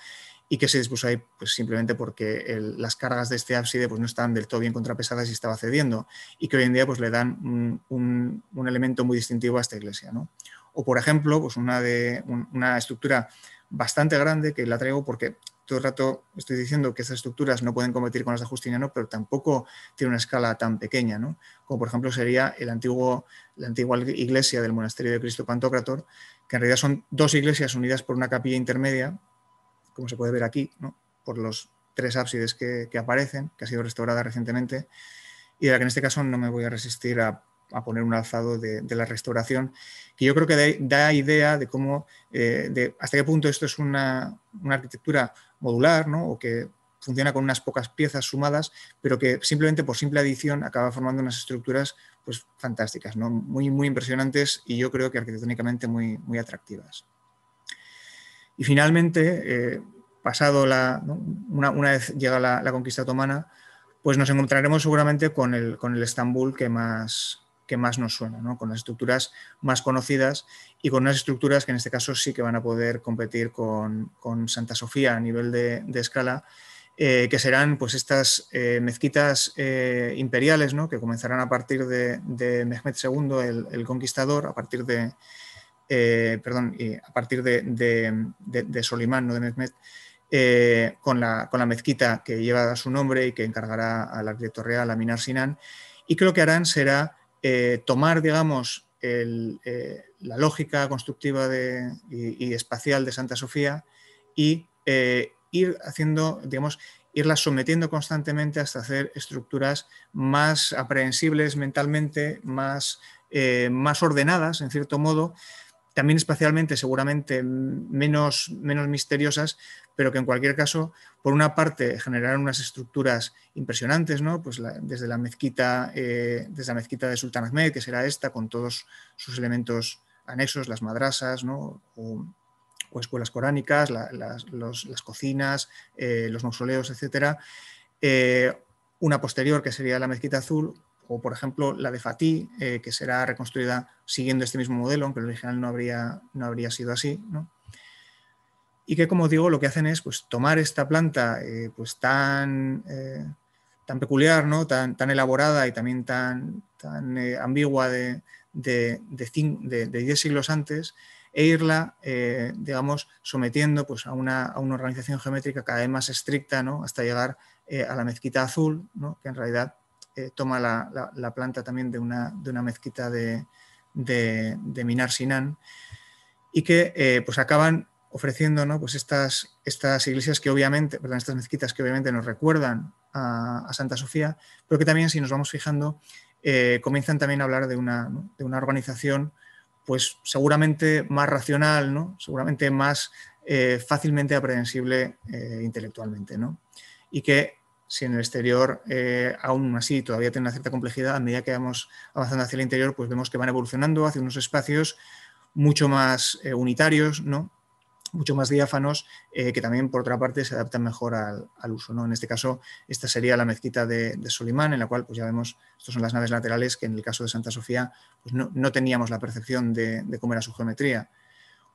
y que se dispuso ahí pues, simplemente porque las cargas de este ábside pues, no estaban del todo bien contrapesadas y estaba cediendo y que hoy en día pues, le dan un, un elemento muy distintivo a esta iglesia. ¿no? O, por ejemplo, pues una, de, una estructura bastante grande que la traigo porque todo el rato estoy diciendo que estas estructuras no pueden competir con las de Justiniano, pero tampoco tiene una escala tan pequeña, ¿no? Como por ejemplo sería el antiguo, la antigua iglesia del monasterio de Cristo Pantocrator, que en realidad son dos iglesias unidas por una capilla intermedia, como se puede ver aquí, ¿no? por los tres ábsides que, que aparecen, que ha sido restaurada recientemente, y de la que en este caso no me voy a resistir a a poner un alzado de, la restauración, que yo creo que da, idea de cómo, eh, hasta qué punto esto es una, arquitectura modular, ¿no? o que funciona con unas pocas piezas sumadas, pero que simplemente por simple adición acaba formando unas estructuras pues, fantásticas, ¿no? muy, muy impresionantes y yo creo que arquitectónicamente muy, muy atractivas. Y finalmente, eh, pasado la, una, vez llega la, conquista otomana, pues nos encontraremos seguramente con el, con el Estambul que más, que más nos suena, con las estructuras más conocidas y con unas estructuras que en este caso sí que van a poder competir con, Santa Sofía a nivel de, escala, eh, que serán pues estas eh, mezquitas eh, imperiales que comenzarán a partir de, Mehmed II, el, conquistador, a partir de, perdón, a partir de, Solimán, no de Mehmed, con, la, mezquita que lleva su nombre y que encargará al arquitecto real Aminar Sinan. Y creo que harán será eh, tomar, digamos, eh, la lógica constructiva de, y, espacial de Santa Sofía y eh, ir haciendo, digamos, irlas sometiendo constantemente hasta hacer estructuras más aprehensibles mentalmente, más, más ordenadas, en cierto modo, también espacialmente seguramente menos, menos misteriosas, pero que en cualquier caso, por una parte, generaron unas estructuras impresionantes, Pues desde la mezquita, eh, desde la mezquita de Sultan Ahmed, que será esta, con todos sus elementos anexos, las madrasas, O, escuelas coránicas, las, cocinas, eh, los mausoleos, etc. Eh, una posterior, que sería la mezquita azul, o por ejemplo la de Fatih, que será reconstruida siguiendo este mismo modelo, aunque el original no habría, no habría sido así, ¿no? y que, como digo, lo que hacen es pues, tomar esta planta eh, pues, tan, eh, tan peculiar, ¿no? tan, tan elaborada y también tan, tan eh, ambigua de, de, de, diez siglos antes e irla, digamos, sometiendo pues, a, una, organización geométrica cada vez más estricta ¿no? hasta llegar a la mezquita azul, que en realidad toma la, planta también de una, de una mezquita de, Minar Sinan y que pues acaban ofreciendo ¿no? pues estas, estas iglesias que obviamente, perdón, estas mezquitas que obviamente nos recuerdan a, Santa Sofía, pero que también si nos vamos fijando eh, comienzan también a hablar de una, de una organización pues seguramente más racional, ¿no? seguramente más eh, fácilmente aprehensible eh, intelectualmente. ¿no? Y que si en el exterior aún así todavía tiene una cierta complejidad, a medida que vamos avanzando hacia el interior, pues vemos que van evolucionando hacia unos espacios mucho más unitarios, ¿no? mucho más diáfanos eh, que también por otra parte se adaptan mejor al, uso. ¿no? En este caso esta sería la mezquita de, Solimán en la cual pues ya vemos, estas son las naves laterales que en el caso de Santa Sofía pues no, teníamos la percepción de, cómo era su geometría.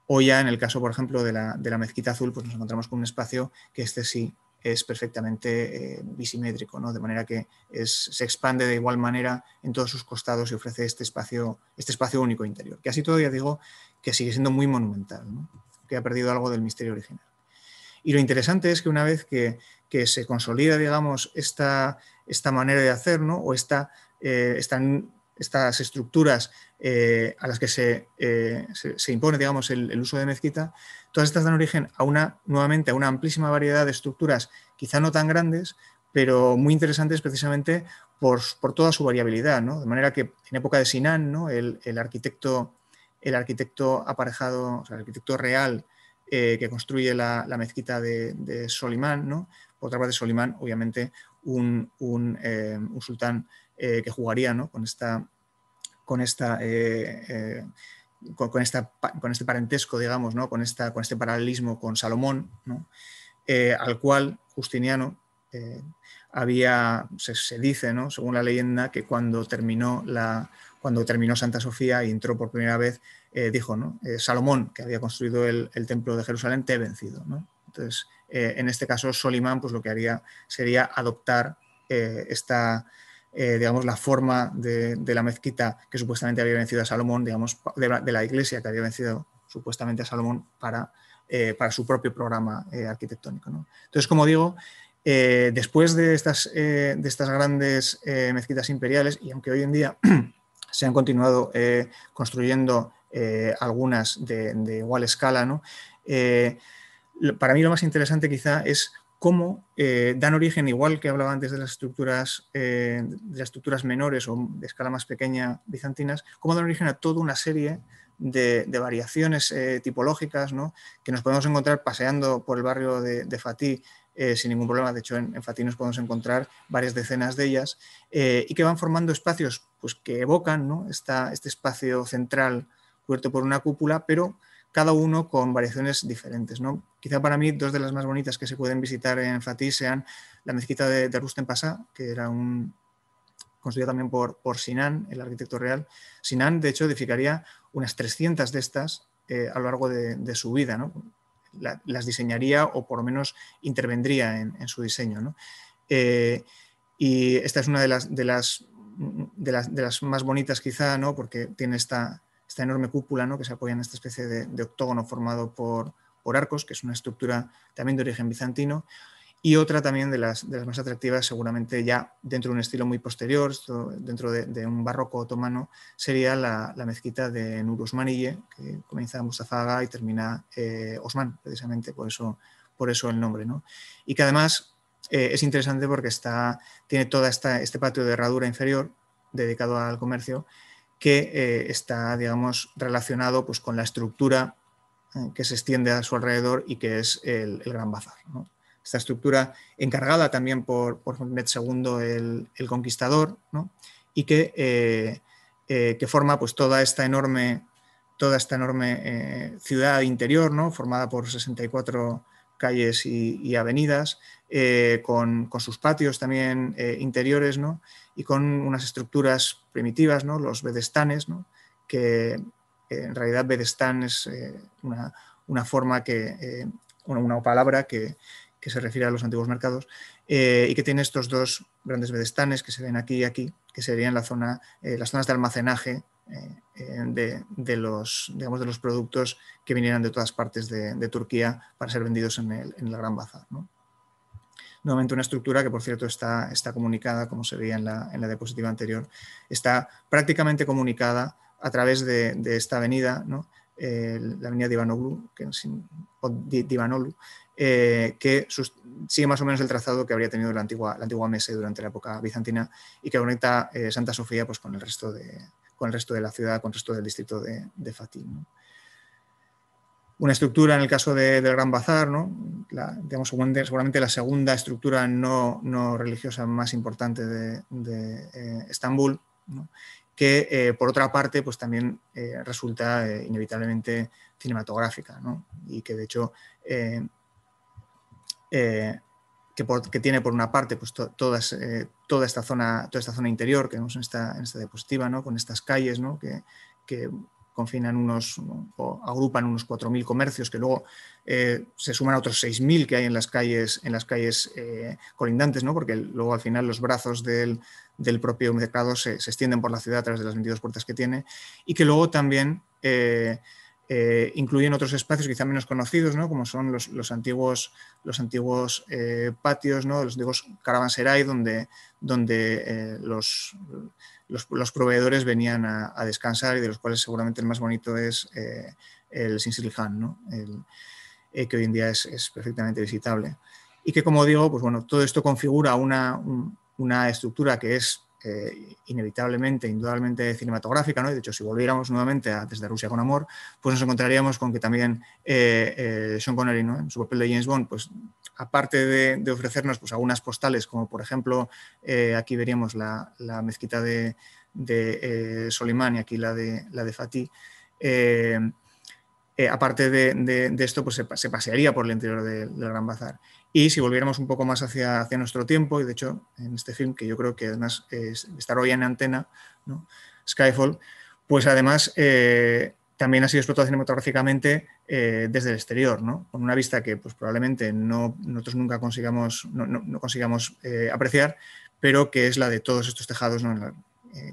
O ya en el caso por ejemplo de la, mezquita azul pues nos encontramos con un espacio que este sí es perfectamente eh, bisimétrico, ¿no? de manera que se expande de igual manera en todos sus costados y ofrece este espacio, este espacio único interior, que así todavía digo que sigue siendo muy monumental ha perdido algo del misterio original. Y lo interesante es que una vez que, se consolida, digamos, esta, esta manera de hacer, o eh, estas estructuras eh, a las que se, eh, impone, digamos, el, uso de mezquita, todas estas dan origen a una, nuevamente, a una amplísima variedad de estructuras, quizá no tan grandes, pero muy interesantes precisamente por, toda su variabilidad, ¿no? De manera que en época de Sinan, ¿no? el arquitecto el arquitecto aparejado, o sea, el arquitecto real eh, que construye la, mezquita de, Solimán, ¿no? Por otra parte, Solimán, obviamente, un, eh, sultán eh, que jugaría ¿no? con esta con esta esta, con este parentesco, digamos, ¿no? con, esta, con este paralelismo con Salomón, ¿no? al cual Justiniano había, se, se, dice, ¿no? según la leyenda, que cuando terminó la cuando terminó Santa Sofía y entró por primera vez, eh, dijo, ¿no? Eh, Salomón, que había construido el, templo de Jerusalén, te he vencido. Entonces, eh, en este caso, Solimán pues, lo que haría sería adoptar esta, digamos, la forma de, la mezquita que supuestamente había vencido a Salomón, digamos, de la, iglesia que había vencido supuestamente a Salomón para, para su propio programa arquitectónico. Entonces, como digo, después de estas, de estas grandes mezquitas imperiales, y aunque hoy en día se han continuado eh, construyendo eh, algunas de, igual escala. Eh, para mí lo más interesante quizá es cómo dan origen, igual que hablaba antes de las estructuras, de estructuras menores o de escala más pequeña bizantinas, cómo dan origen a toda una serie de, variaciones tipológicas que nos podemos encontrar paseando por el barrio de, de Fatih eh, sin ningún problema. De hecho, en, Fatih nos podemos encontrar varias decenas de ellas eh, y que van formando espacios pues, que evocan ¿no? este espacio central cubierto por una cúpula, pero cada uno con variaciones diferentes. ¿no? Quizá para mí dos de las más bonitas que se pueden visitar en Fatih sean la mezquita de, de Pasa que era un, construida también por, por Sinan, el arquitecto real. Sinan, de hecho, edificaría unas 300 de estas eh, a lo largo de, de su vida. ¿no? las diseñaría o por lo menos intervendría en, su diseño. Eh, y esta es una de las, de las, de las, más bonitas quizá, ¿no? porque tiene esta, enorme cúpula ¿no? que se apoya en esta especie de, octógono formado por, por, arcos, que es una estructura también de origen bizantino. Y otra también de las, de las más atractivas, seguramente ya dentro de un estilo muy posterior, dentro de, un barroco otomano, sería la, mezquita de Nur que comienza en Mustafaga y termina eh, Osman, precisamente por eso, por eso el nombre. ¿no? Y que además eh, es interesante porque está, tiene todo este patio de herradura inferior dedicado al comercio, que eh, está, digamos, relacionado pues, con la estructura eh, que se extiende a su alrededor y que es el, Gran Bazar esta estructura encargada también por, por II el, Conquistador, y que, eh, eh, que, forma pues, toda esta enorme, toda esta enorme eh, ciudad interior, ¿no? formada por 64 calles y, avenidas, con, sus patios también interiores, y con unas estructuras primitivas, ¿no? los bedestanes, que en realidad bedestán es una, forma que, una palabra que, que se refiere a los antiguos mercados, eh, y que tiene estos dos grandes bedestanes que se ven aquí y aquí, que serían la zona, eh, las zonas de almacenaje eh, de, los, digamos, de los productos que vinieran de todas partes de, Turquía para ser vendidos en, la Gran Baza. ¿no? Nuevamente una estructura que, por cierto, está, está comunicada, como se veía en la, diapositiva anterior, está prácticamente comunicada a través de, esta avenida, la avenida Divanoglu, que, sin, o Divanoglu eh, que sigue más o menos el trazado que habría tenido la antigua, la antigua Mese durante la época bizantina y que conecta eh, Santa Sofía pues, con, el resto de, con el resto de la ciudad, con el resto del distrito de, de Una estructura en el caso del Gran Bazar, ¿no? la, seguramente, la segunda estructura no, religiosa más importante de, eh, Estambul, que por otra parte pues, también resulta inevitablemente cinematográfica y que de hecho eh, que, tiene por una parte pues, eh, toda, esta zona, toda esta zona interior que vemos en esta, en esta diapositiva, ¿no? con estas calles ¿no? que, confinan unos o agrupan unos 4.000 comercios que luego eh, se suman a otros 6.000 que hay en las calles, en las calles colindantes, ¿no? porque luego al final los brazos del, propio mercado se, se, extienden por la ciudad a través de las 22 puertas que tiene y que luego también... Eh, incluyen otros espacios quizá menos conocidos, ¿no? como son los, antiguos, los antiguos eh, patios, ¿no? los antiguos caravanserai, donde, donde eh, los, los, proveedores venían a, descansar y de los cuales seguramente el más bonito es el Sinsilihan, ¿no? El, que hoy en día es, perfectamente visitable. Y que, como digo, pues bueno, todo esto configura una estructura que es eh, inevitablemente, indudablemente cinematográfica, ¿no? de hecho, si volviéramos nuevamente a Desde Rusia con Amor, pues nos encontraríamos con que también eh, eh, Sean Connery, En su papel de James Bond, pues aparte de, ofrecernos pues, algunas postales, como por ejemplo, aquí veríamos la, mezquita de, Solimán y aquí la de, la de Fatih, aparte de, esto, pues se, pasearía por el interior del Gran Bazar. Y si volviéramos un poco más hacia, hacia nuestro tiempo, y de hecho en este film, que yo creo que además es estar hoy en antena, ¿no? Skyfall, pues además eh, también ha sido explotado cinematográficamente eh, desde el exterior, ¿no? con una vista que pues, probablemente no, nosotros nunca consigamos, no, consigamos eh, apreciar, pero que es la de todos estos tejados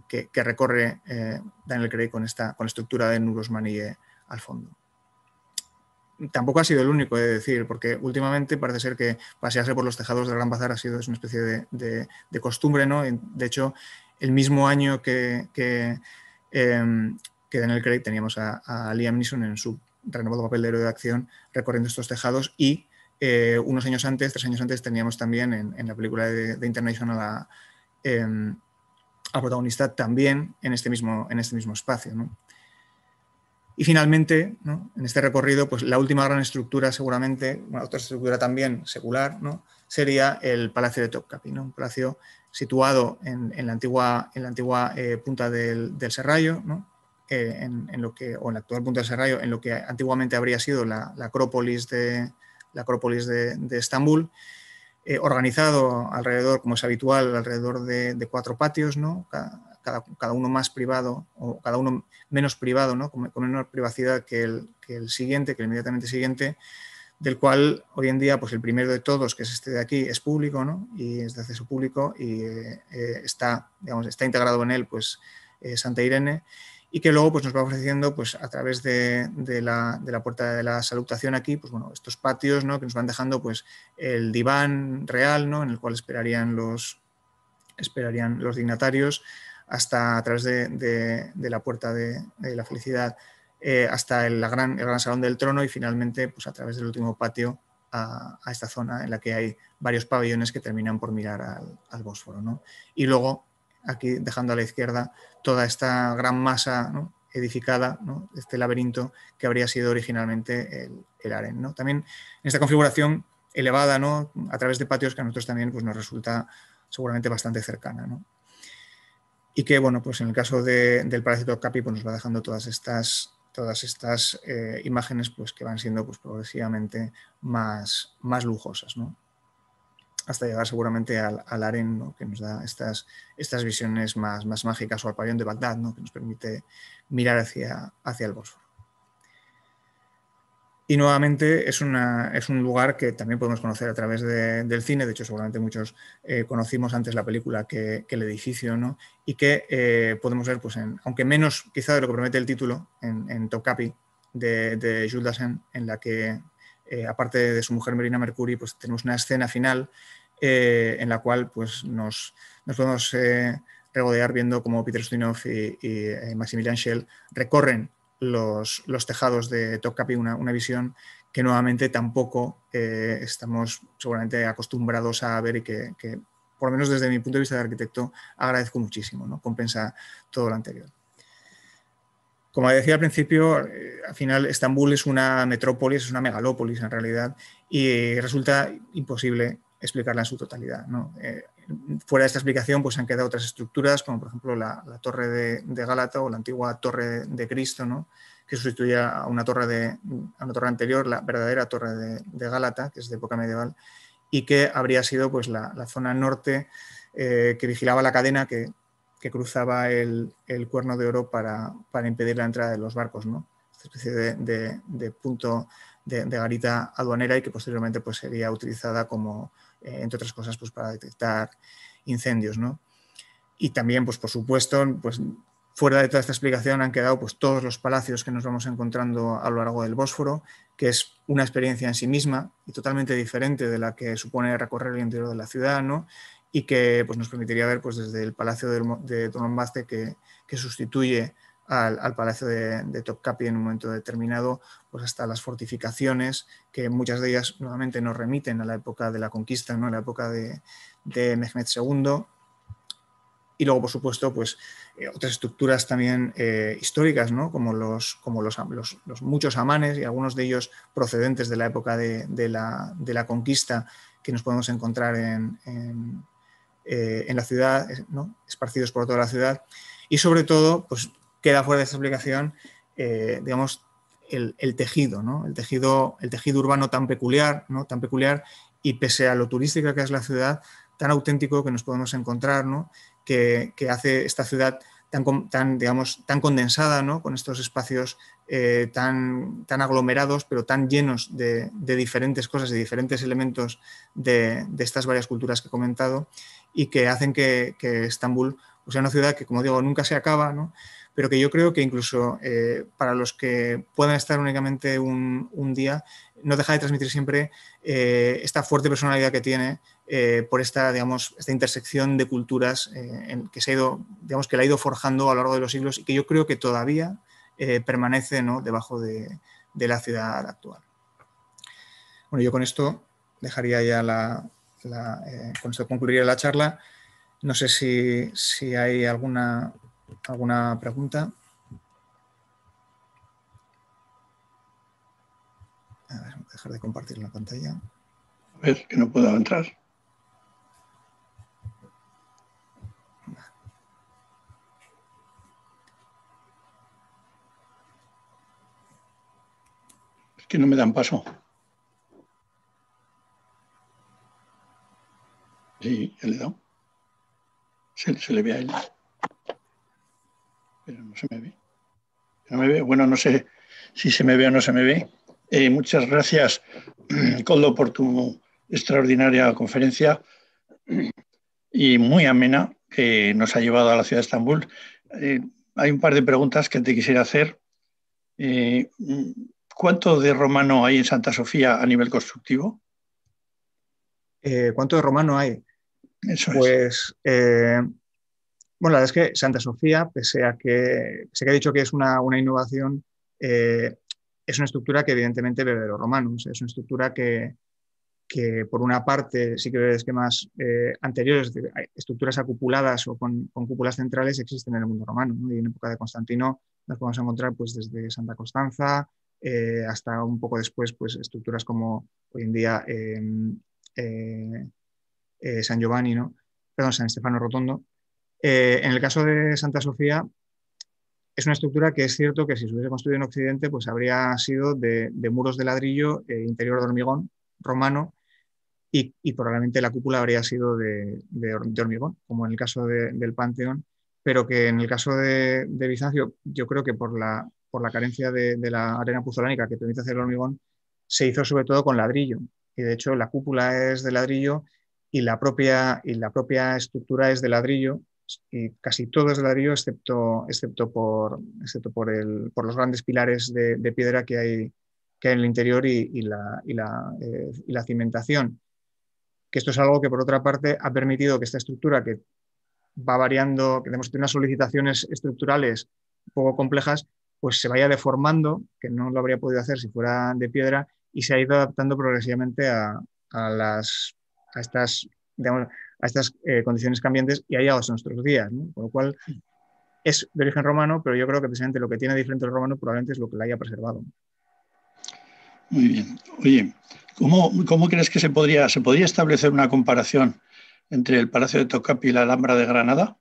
que, recorre Daniel Craig con esta con la estructura de Nurosman y al fondo tampoco ha sido el único, he de decir, porque últimamente parece ser que pasearse por los tejados del Gran Bazar ha sido una especie de, costumbre, ¿no? De hecho, el mismo año que, que, em, Daniel Craig teníamos a, Liam Neeson en su renovado papel de héroe de acción recorriendo estos tejados y eh, unos años antes, tres años antes, teníamos también en, la película de, de International a, em, protagonista también en este mismo, en este mismo espacio, ¿no? Y finalmente, en este recorrido, pues la última gran estructura seguramente, una otra estructura también secular, ¿no? sería el Palacio de Topkapi, un palacio situado en, la antigua, eh, punta del, del Serrallo, eh, en, lo que, o en la actual punta del Serrallo, en lo que antiguamente habría sido la, Acrópolis de, Estambul, eh, organizado alrededor, como es habitual, alrededor de, cuatro patios, ¿no? cada, uno más privado o cada uno menos privado, con, menor privacidad que el, el, siguiente, que el inmediatamente siguiente, del cual hoy en día pues el primero de todos, que es este de aquí, es público y es de acceso público y eh, eh, está, está integrado en él pues, eh, Santa Irene y que luego pues, nos va ofreciendo pues, a través de, la, puerta de la salutación aquí, pues, bueno, estos patios que nos van dejando pues, el diván real ¿no? en el cual esperarían los, esperarían los dignatarios, hasta a través de, la puerta de, la felicidad, eh, hasta el, gran, salón del trono y finalmente pues, a través del último patio a, esta zona en la que hay varios pabellones que terminan por mirar al, Bósforo. ¿no? Y luego, aquí dejando a la izquierda, toda esta gran masa edificada, este laberinto que habría sido originalmente el, aren. ¿no? También en esta configuración elevada, ¿no? a través de patios que a nosotros también pues, nos resulta seguramente bastante cercana. ¿no? y que, bueno, pues en el caso del parásito capi, pues nos va dejando todas estas, todas estas eh, imágenes pues, que van siendo pues, progresivamente más, más lujosas, ¿no? hasta llegar seguramente al, al aren, que nos da estas, estas visiones más, más mágicas, o al pabellón de Bagdad, ¿no? que nos permite mirar hacia, hacia el bosque. Y nuevamente es, un lugar que también podemos conocer a través del cine, de hecho seguramente muchos eh, conocimos antes la película que, el edificio, ¿no? y que eh, podemos ver, pues en, aunque menos quizá de lo que promete el título, en, en Tokapi de, Jules Dassin, en la que, eh, aparte de su mujer Merina Mercury, pues tenemos una escena final en la cual pues, nos, podemos regodear viendo cómo Peter Stinoff y Maximilian Schell recorren los, tejados de Topkapi, una, una visión que nuevamente tampoco eh, estamos seguramente acostumbrados a ver y que, por lo menos desde mi punto de vista de arquitecto, agradezco muchísimo, ¿no? compensa todo lo anterior. Como decía al principio, eh, al final Estambul es una metrópolis, es una megalópolis en realidad, y resulta imposible explicarla en su totalidad. ¿no? Eh, fuera de esta explicación pues han quedado otras estructuras, como por ejemplo la, torre de, Gálata o la antigua torre de Cristo, ¿no? que sustituía a una torre, de, a torre anterior, la verdadera torre de, Gálata, que es de época medieval, y que habría sido pues, la, zona norte eh, que vigilaba la cadena que, que cruzaba el, cuerno de oro para, impedir la entrada de los barcos, ¿no? esta especie de, punto de, garita aduanera y que posteriormente pues, sería utilizada como, eh, entre otras cosas, pues para detectar incendios, ¿no? Y también, pues por supuesto, pues fuera de toda esta explicación han quedado pues todos los palacios que nos vamos encontrando a lo largo del Bósforo, que es una experiencia en sí misma y totalmente diferente de la que supone recorrer el interior de la ciudad, ¿no? Y que pues, nos permitiría ver pues, desde el Palacio de, de Don que, que sustituye al, palacio de, de, Topkapi en un momento determinado, pues hasta las fortificaciones, que muchas de ellas nuevamente nos remiten a la época de la conquista, ¿no? a la época de, Mehmed II, y luego, por supuesto, pues eh, otras estructuras también eh, históricas, ¿no? como, los, como los, muchos amanes y algunos de ellos procedentes de la época de, la, conquista que nos podemos encontrar en, eh, en la ciudad, ¿no? esparcidos por toda la ciudad. Y sobre todo, pues queda fuera de esa explicación, eh, digamos, el, tejido, el tejido, el tejido urbano tan peculiar, ¿no? tan peculiar y pese a lo turística que es la ciudad, tan auténtico que nos podemos encontrar, que, hace esta ciudad tan, tan, digamos, tan condensada, con estos espacios eh, tan, tan, aglomerados, pero tan llenos de, diferentes cosas, de diferentes elementos de, estas varias culturas que he comentado, y que hacen que, Estambul pues sea una ciudad que, como digo, nunca se acaba, ¿no? pero que yo creo que incluso eh, para los que puedan estar únicamente un, día, no deja de transmitir siempre eh, esta fuerte personalidad que tiene eh, por esta, digamos, esta intersección de culturas que se ha ido, digamos, que la ha ido forjando a lo largo de los siglos y que yo creo que todavía permanece debajo de, la ciudad actual. Bueno, yo con esto dejaría ya la, con esto concluiría la charla. No sé si, si hay alguna ¿Alguna pregunta? A ver, dejar de compartir la pantalla. A ver, que no puedo entrar? Es que no me dan paso. Sí, le he Se, se le ve a él pero no se me ve. Bueno, no sé si se me ve o no se me ve. Eh, muchas gracias, Coldo, por tu extraordinaria conferencia y muy amena que nos ha llevado a la ciudad de Estambul. Eh, hay un par de preguntas que te quisiera hacer. Eh, ¿Cuánto de romano hay en Santa Sofía a nivel constructivo? ¿Cuánto de romano hay? Eso pues bueno, la verdad es que Santa Sofía, pese a que se ha dicho que es una, innovación, eh, es una estructura que evidentemente ve de los romanos, es una estructura que, por una parte sí que bebe esquemas eh, anteriores, estructuras acupuladas o con, cúpulas centrales existen en el mundo romano. Y en época de Constantino las podemos encontrar pues, desde Santa Constanza eh, hasta un poco después pues, estructuras como hoy en día San Giovanni, ¿no? perdón, San Estefano Rotondo. Eh, en el caso de Santa Sofía, es una estructura que es cierto que si se hubiese construido en Occidente, pues habría sido de, muros de ladrillo, eh, interior de hormigón romano, y, probablemente la cúpula habría sido de, hormigón, como en el caso del Panteón, pero que en el caso de, Bizancio, yo creo que por la, por la carencia de, la arena puzolánica que permite hacer el hormigón, se hizo sobre todo con ladrillo. Y de hecho la cúpula es de ladrillo y la propia, y la propia estructura es de ladrillo, y casi todo es ladrillo, excepto, excepto, por, excepto por, el, por los grandes pilares de, de piedra que hay, que en el interior y, y, la, y, la, eh, y, la, cimentación. Que esto es algo que, por otra parte, ha permitido que esta estructura que va variando, que tenemos unas solicitaciones estructurales un poco complejas, pues se vaya deformando, que no lo habría podido hacer si fuera de piedra, y se ha ido adaptando progresivamente a, a las, a estas a estas eh, condiciones cambiantes y ha llegado nuestros días. Con lo cual, es de origen romano, pero yo creo que precisamente lo que tiene diferente el romano probablemente es lo que la haya preservado. Muy bien. Oye, ¿cómo, crees que se podría, se podría establecer una comparación entre el Palacio de Tocapi y la Alhambra de Granada?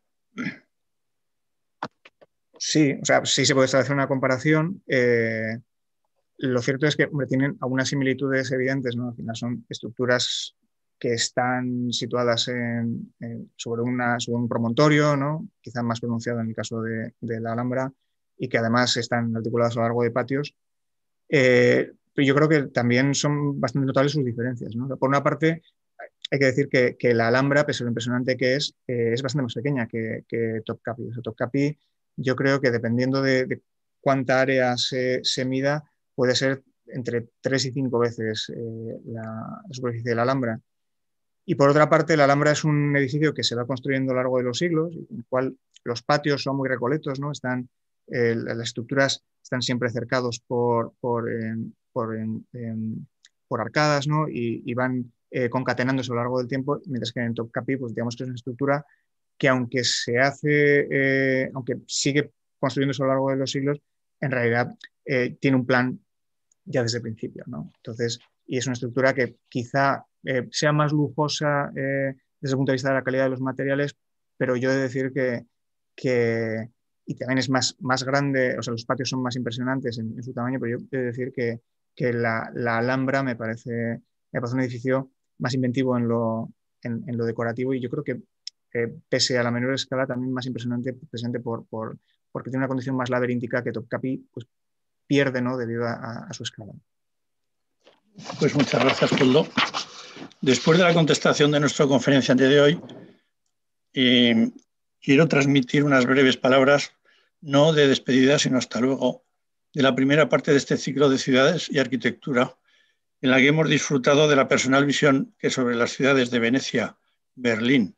Sí, o sea, sí se puede establecer una comparación. Eh, lo cierto es que tienen algunas similitudes evidentes, ¿no? Al final son estructuras que están situadas sobre, una, un promontorio, quizás más pronunciado en el caso de, la Alhambra, y que además están articuladas a lo largo de patios. Eh, yo creo que también son bastante notables sus diferencias. Por una parte, hay que decir que, la Alhambra, pese a lo impresionante que es, eh, es bastante más pequeña que, que Topkapi. yo creo que dependiendo de, cuánta área se, mida, puede ser entre tres y cinco veces eh, la, la superficie de la Alhambra. Y por otra parte, la Alhambra es un edificio que se va construyendo a lo largo de los siglos, en el cual los patios son muy recoletos, ¿no? Están, eh, las estructuras están siempre cercados por, por, arcadas, Y, van eh, concatenándose a lo largo del tiempo, mientras que en el pues digamos que es una estructura que aunque se hace, eh, aunque sigue construyéndose a lo largo de los siglos, en realidad tiene un plan ya desde el principio, Entonces, y es una estructura que quizá eh, sea más lujosa eh, desde el punto de vista de la calidad de los materiales, pero yo he de decir que, y también es más, más grande, o sea, los patios son más impresionantes en, su tamaño, pero yo he de decir que, la, Alhambra me parece, me parece un edificio más inventivo en lo, en, lo decorativo y yo creo que eh, pese a la menor escala, también más impresionante presente por, por, porque tiene una condición más laberíntica que Topkapi pues, pierde ¿no? debido a, su escala. Pues muchas gracias, Puldo. Después de la contestación de nuestra conferencia de hoy, eh, quiero transmitir unas breves palabras, no de despedida, sino hasta luego, de la primera parte de este ciclo de ciudades y arquitectura, en la que hemos disfrutado de la personal visión que sobre las ciudades de Venecia, Berlín,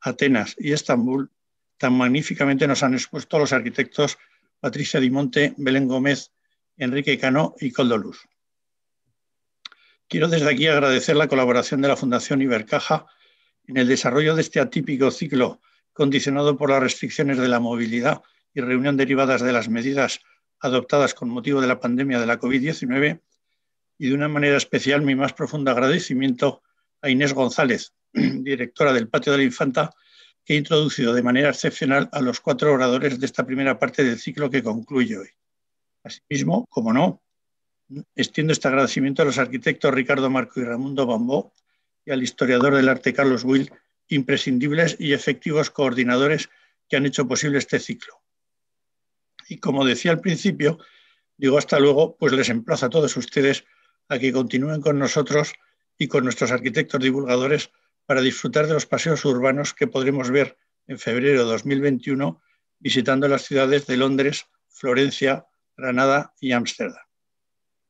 Atenas y Estambul tan magníficamente nos han expuesto los arquitectos Patricia Dimonte, Belén Gómez, Enrique Cano y Coldo Quiero desde aquí agradecer la colaboración de la Fundación Ibercaja en el desarrollo de este atípico ciclo condicionado por las restricciones de la movilidad y reunión derivadas de las medidas adoptadas con motivo de la pandemia de la COVID-19 y de una manera especial mi más profundo agradecimiento a Inés González, directora del Patio de la Infanta, que ha introducido de manera excepcional a los cuatro oradores de esta primera parte del ciclo que concluye hoy. Asimismo, como no, extiendo este agradecimiento a los arquitectos Ricardo Marco y Ramundo Bambó y al historiador del arte Carlos Will, imprescindibles y efectivos coordinadores que han hecho posible este ciclo. Y como decía al principio, digo hasta luego, pues les emplazo a todos ustedes a que continúen con nosotros y con nuestros arquitectos divulgadores para disfrutar de los paseos urbanos que podremos ver en febrero de 2021 visitando las ciudades de Londres, Florencia, Granada y Ámsterdam.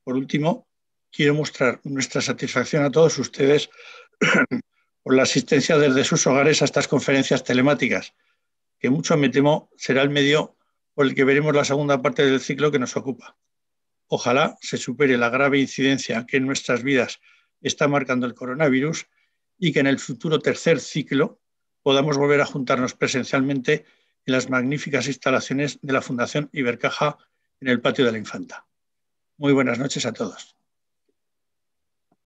Por último, quiero mostrar nuestra satisfacción a todos ustedes por la asistencia desde sus hogares a estas conferencias telemáticas, que mucho me temo será el medio por el que veremos la segunda parte del ciclo que nos ocupa. Ojalá se supere la grave incidencia que en nuestras vidas está marcando el coronavirus y que en el futuro tercer ciclo podamos volver a juntarnos presencialmente en las magníficas instalaciones de la Fundación Ibercaja en el patio de la Infanta. Muy buenas noches a todos.